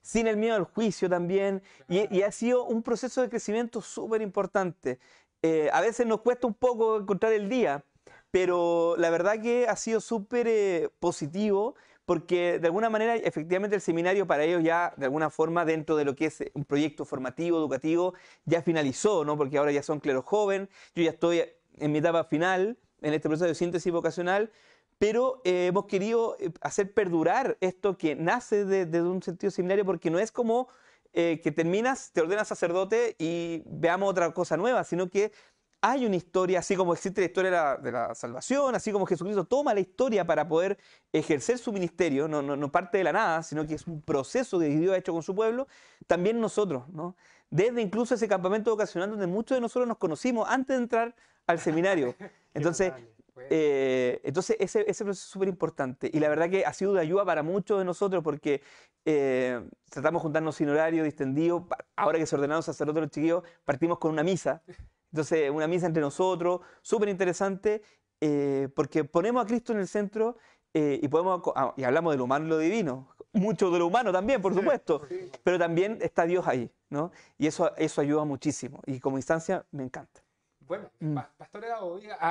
sin el miedo al juicio también, y, ha sido un proceso de crecimiento súper importante. Eh, a veces nos cuesta un poco encontrar el día, pero la verdad que ha sido súper eh, positivo porque de alguna manera efectivamente el seminario para ellos ya de alguna forma dentro de lo que es eh, un proyecto formativo, educativo, ya finalizó, ¿no? Porque ahora ya son clero joven, yo ya estoy en mi etapa final en este proceso de síntesis vocacional, pero eh, hemos querido eh, hacer perdurar esto que nace desde un sentido seminario porque no es como que terminas, te ordenas sacerdote y veamos otra cosa nueva, sino que hay una historia, así como existe la historia de la, salvación, así como Jesucristo toma la historia para poder ejercer su ministerio, no, parte de la nada, sino que es un proceso que Dios ha hecho con su pueblo, también nosotros, ¿no? Desde incluso ese campamento ocasional donde muchos de nosotros nos conocimos antes de entrar al seminario. Entonces, pues. eh, entonces ese, proceso es súper importante y la verdad que ha sido de ayuda para muchos de nosotros porque eh, tratamos de juntarnos sin horario, distendido. Ahora que se ordenaron sacerdotes los chiquillos, partimos con una misa entonces, una misa entre nosotros, súper interesante, eh, porque ponemos a Cristo en el centro eh, y, podemos, ah, hablamos de lo humano y lo divino, mucho de lo humano también, por supuesto, pero también está Dios ahí, ¿no? Y eso, ayuda muchísimo, y como instancia me encanta. Bueno, mm. Pastor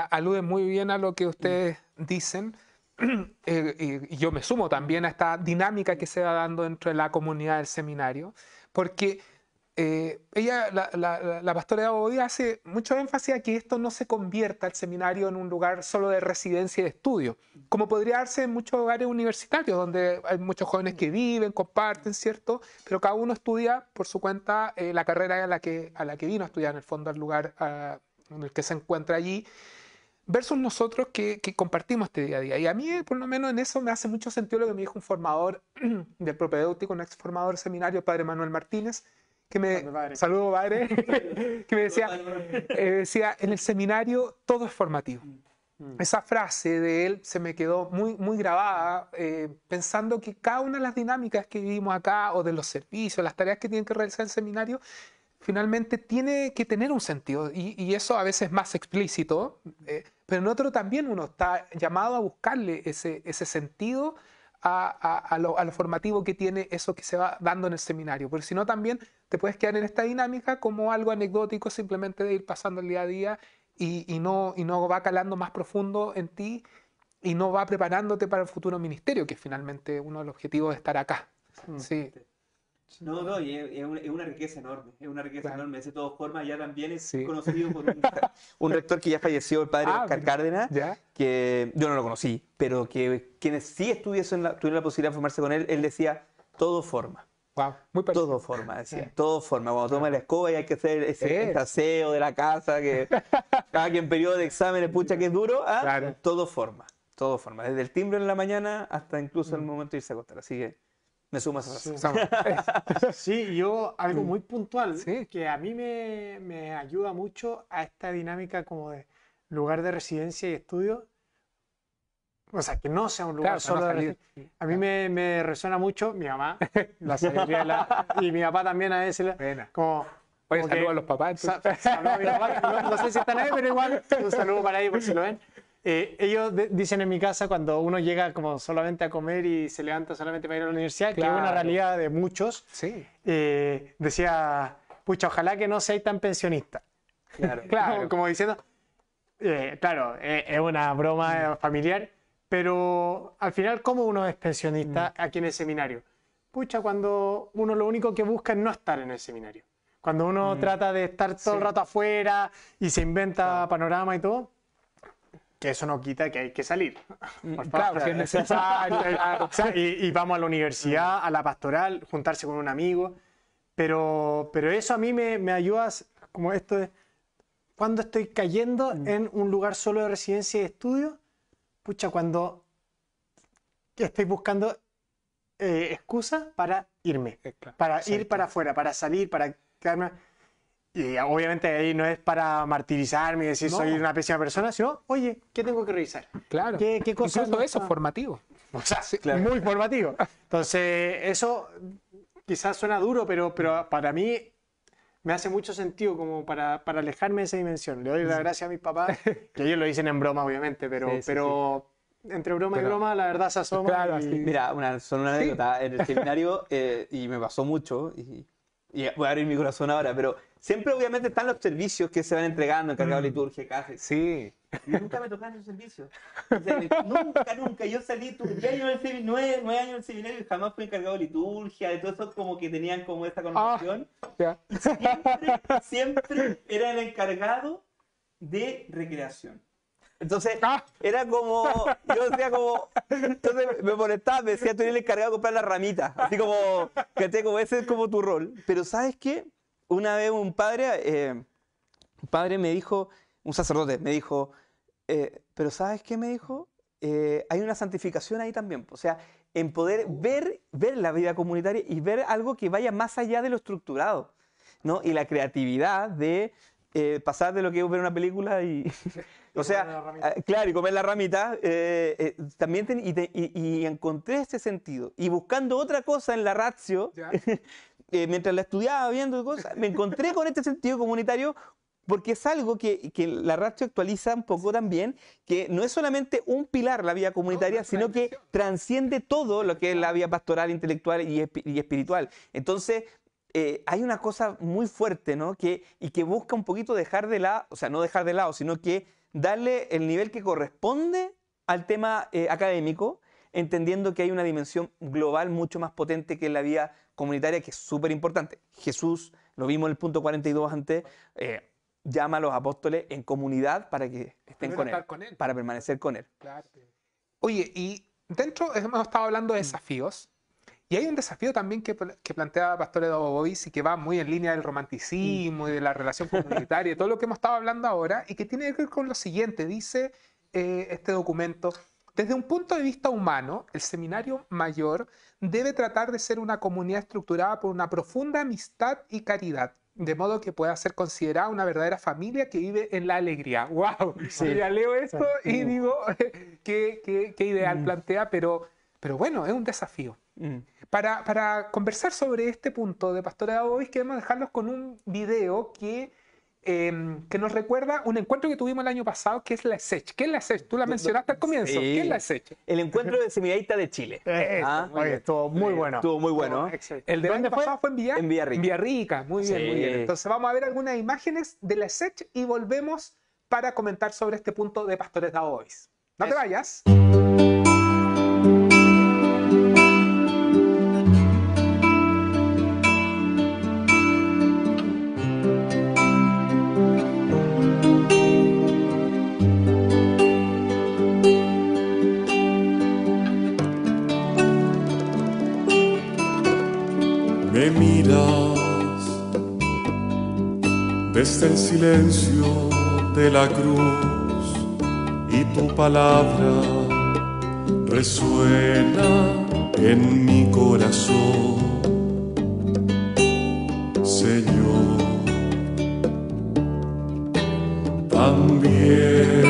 alude muy bien a lo que ustedes dicen. Eh, y yo me sumo también a esta dinámica que se va dando dentro de la comunidad del seminario, porque eh, ella, la, la, pastora de hace mucho énfasis a que esto no se convierta el seminario en un lugar solo de residencia y de estudio, como podría darse en muchos hogares universitarios, donde hay muchos jóvenes que viven, comparten, ¿cierto? Pero cada uno estudia por su cuenta eh, la carrera a la, que, a la que vino a estudiar, en el fondo, al lugar en el que se encuentra allí versus nosotros que, compartimos este día a día. Y a mí, por lo menos en eso, me hace mucho sentido lo que me dijo un formador del propedéutico, un ex formador seminario, padre Manuel Martínez, que me saludo que me decía, eh, decía en el seminario todo es formativo. Mm, mm. Esa frase de él se me quedó muy, muy grabada, eh, pensando que cada una de las dinámicas que vivimos acá, o de los servicios, las tareas que tienen que realizar el seminario, finalmente tiene que tener un sentido. Y, eso a veces es más explícito, eh, pero en otro también uno está llamado a buscarle ese, ese sentido a, a, lo, formativo que tiene eso que se va dando en el seminario. Porque si no, también te puedes quedar en esta dinámica como algo anecdótico, simplemente de ir pasando el día a día y, y no, y no va calando más profundo en ti y no va preparándote para el futuro ministerio, que es finalmente uno de los objetivos de estar acá. Mm. sí. No, no, es, una, riqueza enorme, es una riqueza enorme. De todas formas, ya también es conocido por un... un... rector que ya falleció, el padre ah, Carl Cárdenas, que yo no lo conocí, pero que quienes sí estuviesen la, tuvieron la posibilidad de formarse con él, él decía, todo forma. Wow, muy parecido. Todo forma, decía, todo forma. Cuando toma la escoba y hay que hacer ese es. de la casa, que cada quien periodo de exámenes, pucha que es duro, ¿ah? todo forma, todo forma. Desde el timbre en la mañana hasta incluso el mm. momento de irse a acostar. Así que me sumas a Sí, yo algo mm. muy puntual que a mí me, me, ayuda mucho a esta dinámica como de lugar de residencia y estudio. O sea, que no sea un lugar solo de residencia. A mí me, me, resuena mucho mi mamá la y mi papá también a veces. Pena. Como, Oye, a los papás. a mi papá. No, sé si están ahí, pero igual un saludo para ellos por si lo ven. Eh, ellos dicen en mi casa cuando uno llega como solamente a comer y se levanta solamente para ir a la universidad, que es una realidad de muchos. Sí. Eh, decía, pucha, ojalá que no seáis tan pensionista. Claro. Como diciendo, eh, claro, es una broma mm. familiar, pero al final, ¿cómo uno es pensionista mm. aquí en el seminario? Pucha, cuando uno lo único que busca es no estar en el seminario. Cuando uno mm. trata de estar todo el rato afuera y se inventa panorama y todo, que eso no quita que hay que salir. Por y, vamos a la universidad, a la pastoral, juntarse con un amigo. Pero, pero eso a mí me, ayuda, como esto de, cuando estoy cayendo mm. en un lugar solo de residencia y estudio, pucha, cuando estoy buscando eh, excusas para irme, eh, para ir para afuera, para salir, para quedarme y obviamente ahí no es para martirizarme y decir soy una pésima persona, sino, oye, ¿qué tengo que revisar? Claro. ¿Qué, qué cosas? Incluso eso, formativo. O sea, muy formativo. Entonces, eso quizás suena duro, pero, pero para mí me hace mucho sentido como para, alejarme de esa dimensión. Le doy las gracias a mis papás, que ellos lo dicen en broma, obviamente, pero, pero entre broma y broma, la verdad se asoma. Claro, Mira, una, son una anécdota. En el seminario, eh, y me pasó mucho, y voy a abrir mi corazón ahora, pero Siempre, obviamente, están los servicios que se van entregando, encargado de mm. liturgia, café. Sí. nunca me tocaban esos servicios. O sea, nunca, nunca. Yo salí nueve, nueve años el seminario y jamás fui encargado de liturgia, de todo eso, como que tenían como esta ah, conexión siempre, siempre era el encargado de recreación. Entonces, ah. era como, yo decía como, entonces me molestaba, me decía, tú eres el encargado de comprar la ramita, así como, que como ese es como tu rol. Pero ¿sabes qué? una vez un padre, eh, un padre me dijo, un sacerdote me dijo, eh, pero ¿sabes qué me dijo? Eh, hay una santificación ahí también, o sea, en poder ver, ver la vida comunitaria y ver algo que vaya más allá de lo estructurado, ¿no? Y la creatividad de pasar de lo que es ver una película y... o sea, claro, y comer la ramita, también y, y, encontré este sentido. Y buscando otra cosa en la ratio, Eh, mientras la estudiaba viendo cosas, me encontré con este sentido comunitario porque es algo que, la Rastro actualiza un poco también, que no es solamente un pilar la vida comunitaria, sino que transciende todo lo que es la vía pastoral, intelectual y, espiritual. Entonces, eh, hay una cosa muy fuerte, ¿no? Que, y que busca un poquito dejar de lado, o sea, no dejar de lado, sino que darle el nivel que corresponde al tema eh, académico entendiendo que hay una dimensión global mucho más potente que la vía comunitaria, que es súper importante. Jesús, lo vimos en el punto 42 antes, eh, llama a los apóstoles en comunidad para que estén con él, con él, para permanecer con él. Oye, y dentro hemos estado hablando de mm. desafíos, y hay un desafío también que, que plantea Pastor Edo Bovis y que va muy en línea del romanticismo y de la relación comunitaria y todo lo que hemos estado hablando ahora, y que tiene que ver con lo siguiente, dice eh, este documento, desde un punto de vista humano, el seminario mayor debe tratar de ser una comunidad estructurada por una profunda amistad y caridad, de modo que pueda ser considerada una verdadera familia que vive en la alegría. ¡Wow! yo Ya leo esto y mm. digo, qué, ideal mm. plantea, pero, pero bueno, es un desafío. Mm. Para, conversar sobre este punto de Pastora Bovis, queremos dejarlos con un video que Em, que nos recuerda un encuentro que tuvimos el año pasado, que es la SECH. ¿Qué es la SECH? Tú la mencionaste al comienzo. ¿Qué es la SECH? El encuentro de semillaita de Chile. Ah, estuvo muy bueno. Estuvo muy bueno. el del año pasado fue en Villarrica. En Villarrica. Muy bien, muy bien. Entonces vamos a ver algunas imágenes de la SECH y volvemos para comentar sobre este punto de Pastores hoy. No te vayas. me miras desde el silencio de la cruz y tu palabra resuena en mi corazón, Señor. También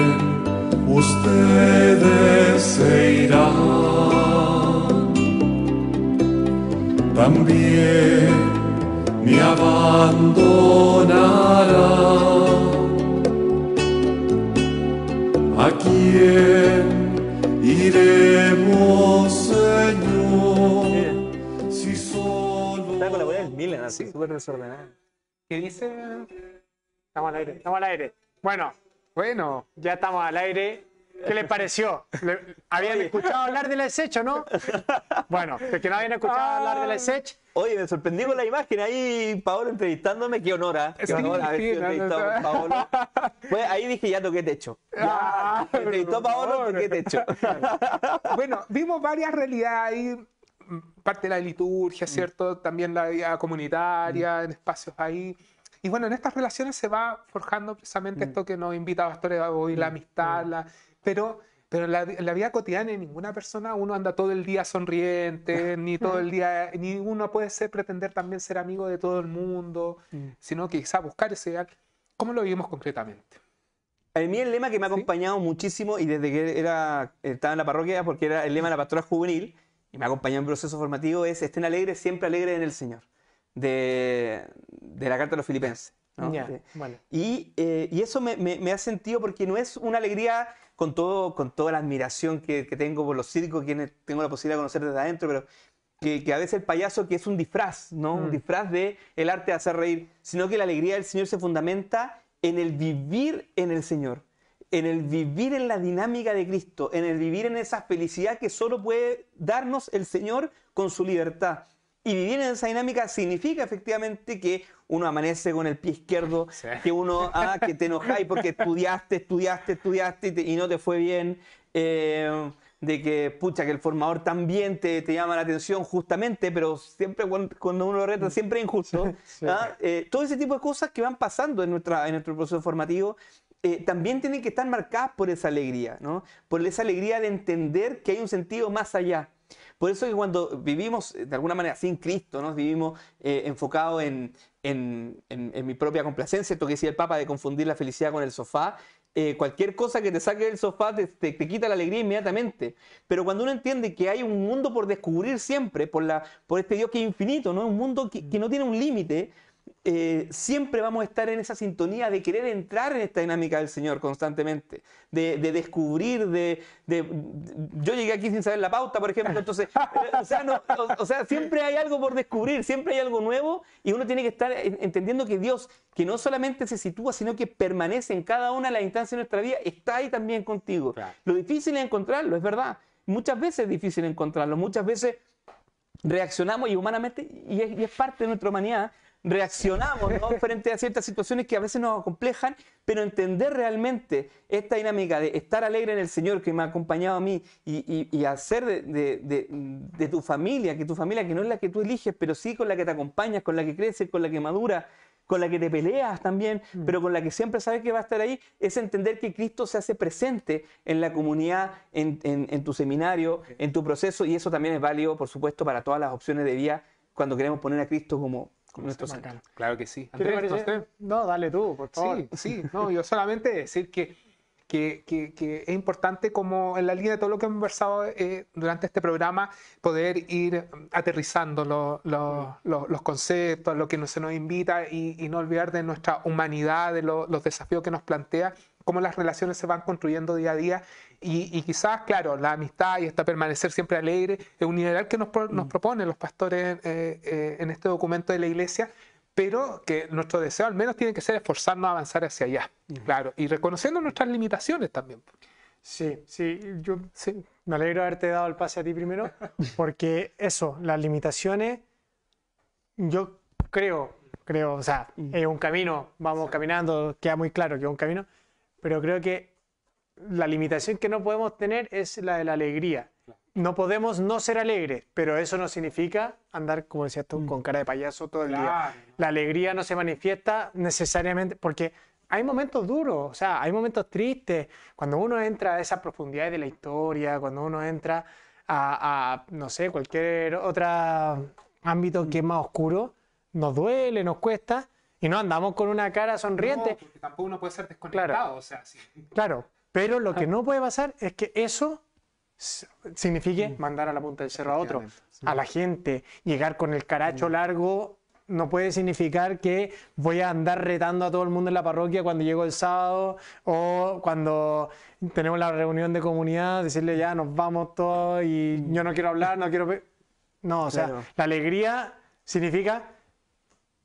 usted se también me abandonará. ¿A quién iremos, Señor? Si solo. Está con la del Milan, así, súper desordenada. ¿Qué dice? Estamos al aire, estamos al aire. Bueno. Bueno. Ya estamos al aire. ¿Qué le pareció? ¿Habían escuchado hablar de del o no? Bueno, de que no habían escuchado hablar de la desecho. Ah. Oye, me sorprendí con la imagen ahí, Paolo entrevistándome, qué honor, ¿eh? qué haber Paolo. Pues ahí dije, ya toqué techo. Ya, ah, entrevistó Paolo, toqué techo. bueno, vimos varias realidades ahí, parte de la liturgia, mm. ¿cierto? También la vida comunitaria, mm. en espacios ahí. Y bueno, en estas relaciones se va forjando precisamente mm. esto que nos invita a Pastores hoy, la amistad, la pero, pero en la, vida cotidiana de ninguna persona uno anda todo el día sonriente, ni todo el día, ni uno puede ser, pretender también ser amigo de todo el mundo, mm. sino que quizá buscar ese ideal. ¿Cómo lo vivimos concretamente? A mí el lema que me ha acompañado muchísimo y desde que era, estaba en la parroquia, porque era el lema de la pastora juvenil, y me ha acompañado en proceso formativo, es estén alegres, siempre alegres en el Señor, de, de la carta de los filipenses. y, eh, y, eso me, me, ha sentido porque no es una alegría con, todo, con toda la admiración que, tengo por los circos, quienes tengo la posibilidad de conocer desde adentro, pero que, a veces el payaso que es un disfraz, ¿no? Un mm. disfraz de el arte de hacer reír, sino que la alegría del Señor se fundamenta en el vivir en el Señor, en el vivir en la dinámica de Cristo, en el vivir en esa felicidad que solo puede darnos el Señor con su libertad. Y vivir en esa dinámica significa efectivamente que uno amanece con el pie izquierdo, que uno, ah, que te enojáis porque estudiaste, estudiaste, estudiaste y, no te fue bien, eh, de que, pucha, que el formador también te, llama la atención justamente, pero siempre cuando uno lo reta, mm. siempre es injusto. ¿ah? Eh, todo ese tipo de cosas que van pasando en, nuestra, en nuestro proceso formativo eh, también tienen que estar marcadas por esa alegría, ¿no? Por esa alegría de entender que hay un sentido más allá. Por eso que cuando vivimos eh, de alguna manera sin Cristo, nos vivimos eh, enfocados en, mi propia complacencia, esto que decía el Papa de confundir la felicidad con el sofá, eh, cualquier cosa que te saque del sofá te, quita la alegría inmediatamente. Pero cuando uno entiende que hay un mundo por descubrir siempre, por, este Dios que es infinito, ¿no? un mundo que no tiene un límite, eh, siempre vamos a estar en esa sintonía de querer entrar en esta dinámica del Señor constantemente, de, descubrir, de, Yo llegué aquí sin saber la pauta, por ejemplo, entonces, eh, o sea, siempre hay algo por descubrir, siempre hay algo nuevo y uno tiene que estar entendiendo que Dios, que no solamente se sitúa, sino que permanece en cada una de las instancias de nuestra vida, está ahí también contigo. Lo difícil es encontrarlo, es verdad. Muchas veces es difícil encontrarlo, muchas veces reaccionamos y humanamente, y y es parte de nuestra humanidad, reaccionamos frente a ciertas situaciones que a veces nos acomplejan, pero entender realmente esta dinámica de estar alegre en el Señor que me ha acompañado a mí y, hacer de, tu familia, que tu familia que no es la que tú eliges, pero sí con la que te acompañas, con la que creces, con la que madura, con la que te peleas también, mm. pero con la que siempre sabes que va a estar ahí, es entender que Cristo se hace presente en la comunidad, en tu seminario, en tu proceso, y eso también es válido, por supuesto, para todas las opciones de vida cuando queremos poner a Cristo como Claro que sí. usted? no, dale tú, por favor. Sí, yo solamente decir que, que, es importante, como en la línea de todo lo que hemos conversado eh, durante este programa, poder ir aterrizando los conceptos, lo que se nos invita y, y, no olvidar de nuestra humanidad, de los desafíos que nos plantea cómo las relaciones se van construyendo día a día y, quizás, claro, la amistad y este permanecer siempre alegre es un ideal que nos, nos mm. proponen los pastores eh, eh, en este documento de la iglesia, pero que nuestro deseo al menos tiene que ser esforzarnos a avanzar hacia allá, mm. claro, y reconociendo nuestras limitaciones también. Sí, sí, yo me alegro de haberte dado el pase a ti primero, porque eso, las limitaciones, yo creo, creo, o sea, mm. es un camino, vamos caminando, queda muy claro que es un camino, pero creo que la limitación que no podemos tener es la de la alegría. No podemos no ser alegres, pero eso no significa andar, como decías tú, mm. con cara de payaso todo el día. La alegría no se manifiesta necesariamente porque hay momentos duros, o sea, hay momentos tristes. Cuando uno entra a esas profundidades de la historia, cuando uno entra a, no sé, cualquier otro ámbito que es mm. más oscuro, nos duele, nos cuesta y no andamos con una cara sonriente. porque tampoco uno puede ser desconectado, o sea, sí. Claro, pero lo que ah. no puede pasar es que eso signifique mm. mandar a la punta del cerro a otro, a la gente. Llegar con el caracho mm. largo no puede significar que voy a andar retando a todo el mundo en la parroquia cuando llego el sábado o cuando tenemos la reunión de comunidad, decirle ya nos vamos todos y mm. yo no quiero hablar, no quiero... No, o sea, la alegría significa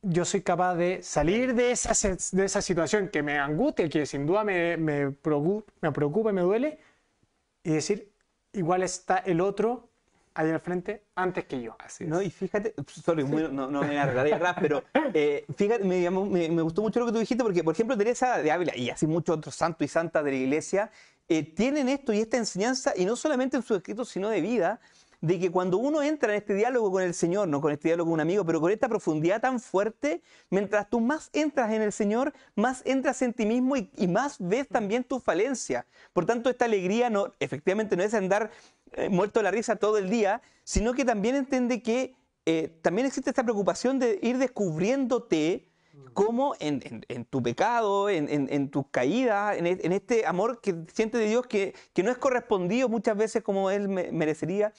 yo soy capaz de salir de esa, de esa situación que me angustia, que sin duda me, me, preocupa, me y me duele, y decir, igual está el otro ahí al frente antes que yo. Así ¿No? Y fíjate, sorry, no, me arreglaré pero eh, fíjate, me, me, gustó mucho lo que tú dijiste, porque por ejemplo Teresa de Ávila y así muchos otros santos y santas de la iglesia eh, tienen esto y esta enseñanza, y no solamente en sus escritos, sino de vida, de que cuando uno entra en este diálogo con el Señor, no con este diálogo con un amigo, pero con esta profundidad tan fuerte, mientras tú más entras en el Señor, más entras en ti mismo y, más ves también tu falencia. Por tanto, esta alegría no, efectivamente no es andar eh, muerto de la risa todo el día, sino que también entiende que eh, también existe esta preocupación de ir descubriéndote como en, tu pecado, en, tu tus caídas, e, en, este amor que sientes de Dios que, no es correspondido muchas veces como Él merecería.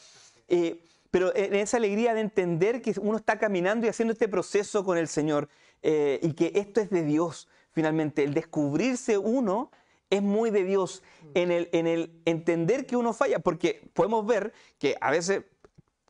Eh, pero en esa alegría de entender que uno está caminando y haciendo este proceso con el Señor eh, y que esto es de Dios, finalmente, el descubrirse uno es muy de Dios en el, entender que uno falla, porque podemos ver que a veces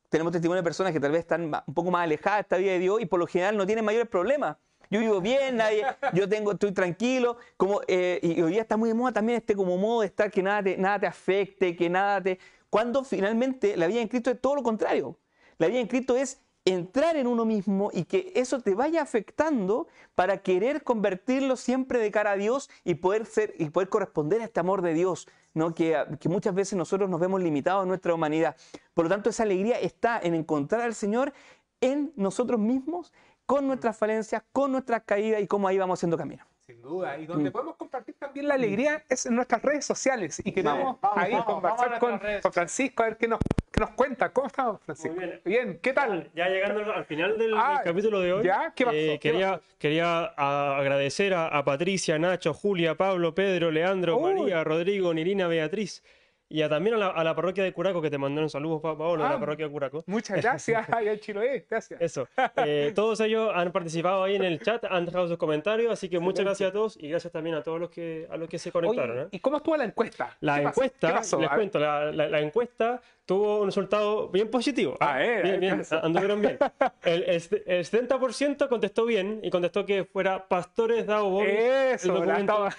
tenemos testimonio de personas que tal vez están un poco más alejadas de esta vida de Dios y por lo general no tienen mayores problemas. Yo vivo bien, nadie, yo tengo, estoy tranquilo, como, eh, y hoy día está muy de moda también este como modo de estar que nada nada te afecte, que nada te cuando finalmente la vida en Cristo es todo lo contrario. La vida en Cristo es entrar en uno mismo y que eso te vaya afectando para querer convertirlo siempre de cara a Dios y poder ser y poder corresponder a este amor de Dios, ¿no? que, que muchas veces nosotros nos vemos limitados en nuestra humanidad. Por lo tanto, esa alegría está en encontrar al Señor en nosotros mismos, con nuestras falencias, con nuestras caídas y cómo ahí vamos haciendo camino. Sin duda, y donde mm. podemos compartir también la alegría mm. es en nuestras redes sociales y queremos vamos, ahí a conversar con, Francisco a ver qué nos, nos cuenta. ¿Cómo estamos, Francisco? bien. ¿qué tal? Ya llegando al final del ah, capítulo de hoy, eh, quería, quería agradecer a, Patricia, Nacho, Julia, Pablo, Pedro, Leandro, María, Rodrigo, Nirina, Beatriz, y también a la, parroquia de Curaco, que te mandaron saludos, Paolo, ah, de la parroquia de Curaco. Muchas gracias, ay, el Chiloé, gracias. Eso. Eh, todos ellos han participado ahí en el chat, han dejado sus comentarios, así que muchas gracias a todos y gracias también a todos los que, a los que se conectaron. ¿eh? ¿Y cómo estuvo la encuesta? La encuesta, les cuento, la, la, la encuesta tuvo un resultado bien positivo. Ah, eh, bien, bien, anduvieron bien. El, 70% contestó bien y contestó que fuera Pastores Dao el documento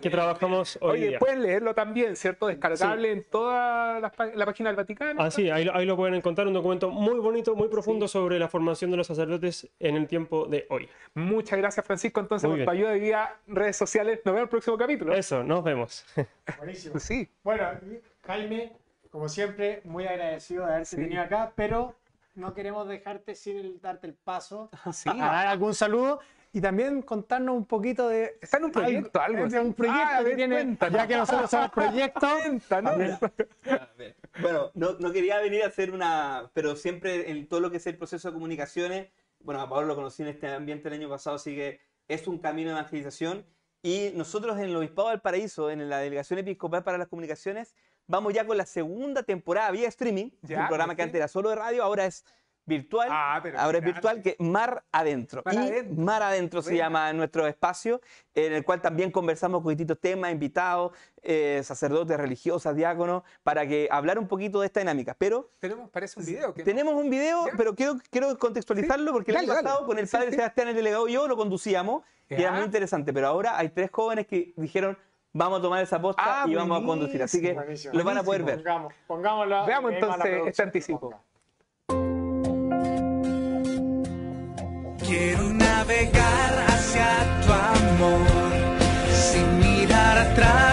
que, trabajamos hoy Oye, pueden leerlo también, ¿cierto? Descargable en toda la, página del Vaticano. Ah, sí, ahí, lo pueden encontrar, un documento muy bonito, muy profundo sobre la formación de los sacerdotes en el tiempo de hoy. Muchas gracias, Francisco. Entonces, por tu ayuda de guía, redes sociales. Nos vemos en el próximo capítulo. Eso, nos vemos. Buenísimo. Sí. Bueno, Jaime como siempre, muy agradecido de haberse venido tenido acá, pero no queremos dejarte sin darte el paso ah, a dar algún saludo y también contarnos un poquito de... Está en un proyecto, algo. algo. Eh, un proyecto ah, ver, ya que nosotros somos proyectos. Bueno, no, no, quería venir a hacer una... Pero siempre en todo lo que es el proceso de comunicaciones, bueno, a Pablo lo conocí en este ambiente el año pasado, así que es un camino de evangelización. Y nosotros en el Obispado del Paraíso, en la Delegación Episcopal para las Comunicaciones, Vamos ya con la segunda temporada vía streaming. el un programa pues que antes era solo de radio, ahora es virtual. Ah, ahora es virtual, que Mar Adentro. Mar adentro. Mar Adentro se llama nuestro espacio, en el cual también conversamos con distintos temas, invitados, eh, sacerdotes, religiosas, diáconos, para que hablar un poquito de esta dinámica. Pero tenemos, parece un video. Que tenemos un video, pero quiero, quiero contextualizarlo porque el año pasado con el padre Sebastián, el delegado y yo lo conducíamos, y era muy interesante. Pero ahora hay tres jóvenes que dijeron vamos a tomar esa posta ah, y vamos a conducir. Así que buenísimo. lo van a poder ver. Veamos entonces este anticipo. Quiero navegar hacia tu amor sin mirar atrás.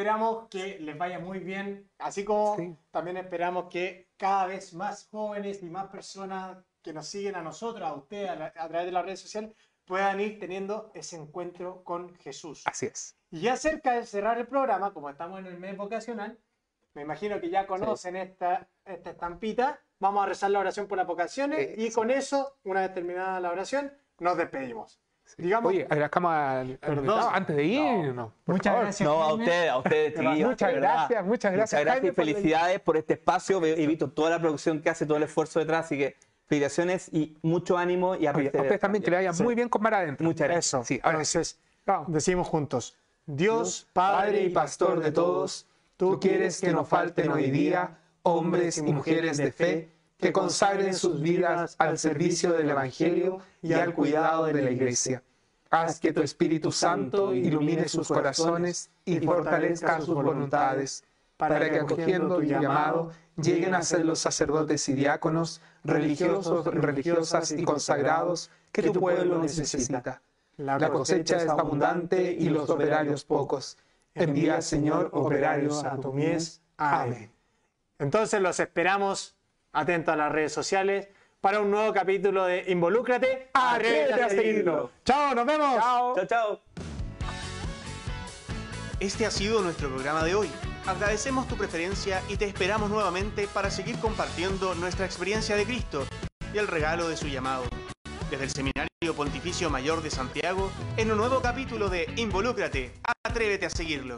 esperamos que les vaya muy bien, así como también esperamos que cada vez más jóvenes y más personas que nos siguen a nosotros, a ustedes, a, través de las redes sociales, puedan ir teniendo ese encuentro con Jesús. Así es. Y ya cerca de cerrar el programa, como estamos en el mes vocacional, me imagino que ya conocen esta, esta estampita. Vamos a rezar la oración por las vocaciones y con eso, una vez terminada la oración, nos despedimos. Digamos, antes de ir. muchas gracias. a ustedes, a ustedes, tío, muchas, gracias, muchas gracias, muchas y felicidades por, este espacio. He visto toda la producción que hace, todo el esfuerzo detrás, así que felicitaciones y mucho ánimo. y A, ustedes también, que le vayan muy bien con Mar Adentro. Muchas gracias. Eso. Sí, ahora decimos juntos, Dios, Padre y Pastor de todos, tú quieres que nos falten hoy día hombres y mujeres de fe que consagren sus vidas al servicio del Evangelio y al cuidado de la Iglesia. Haz que tu Espíritu Santo ilumine sus corazones y fortalezca sus voluntades, para que acogiendo tu llamado lleguen a ser los sacerdotes y diáconos, religiosos, religiosas y consagrados que tu pueblo necesita. La cosecha es abundante y los operarios pocos. Envía, Señor, operarios a tu mies. Amén. Entonces los esperamos atento a las redes sociales para un nuevo capítulo de Involúcrate, atrévete a seguirlo. Chao, nos vemos. Chao. Chao, chao. Este ha sido nuestro programa de hoy. Agradecemos tu preferencia y te esperamos nuevamente para seguir compartiendo nuestra experiencia de Cristo y el regalo de su llamado. Desde el Seminario Pontificio Mayor de Santiago, en un nuevo capítulo de Involúcrate, atrévete a seguirlo.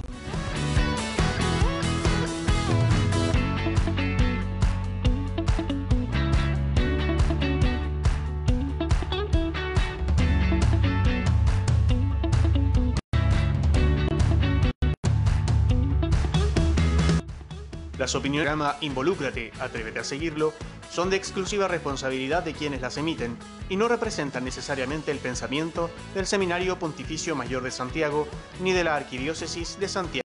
Las opiniones del programa Involúcrate, atrévete a seguirlo, son de exclusiva responsabilidad de quienes las emiten y no representan necesariamente el pensamiento del Seminario Pontificio Mayor de Santiago ni de la Arquidiócesis de Santiago.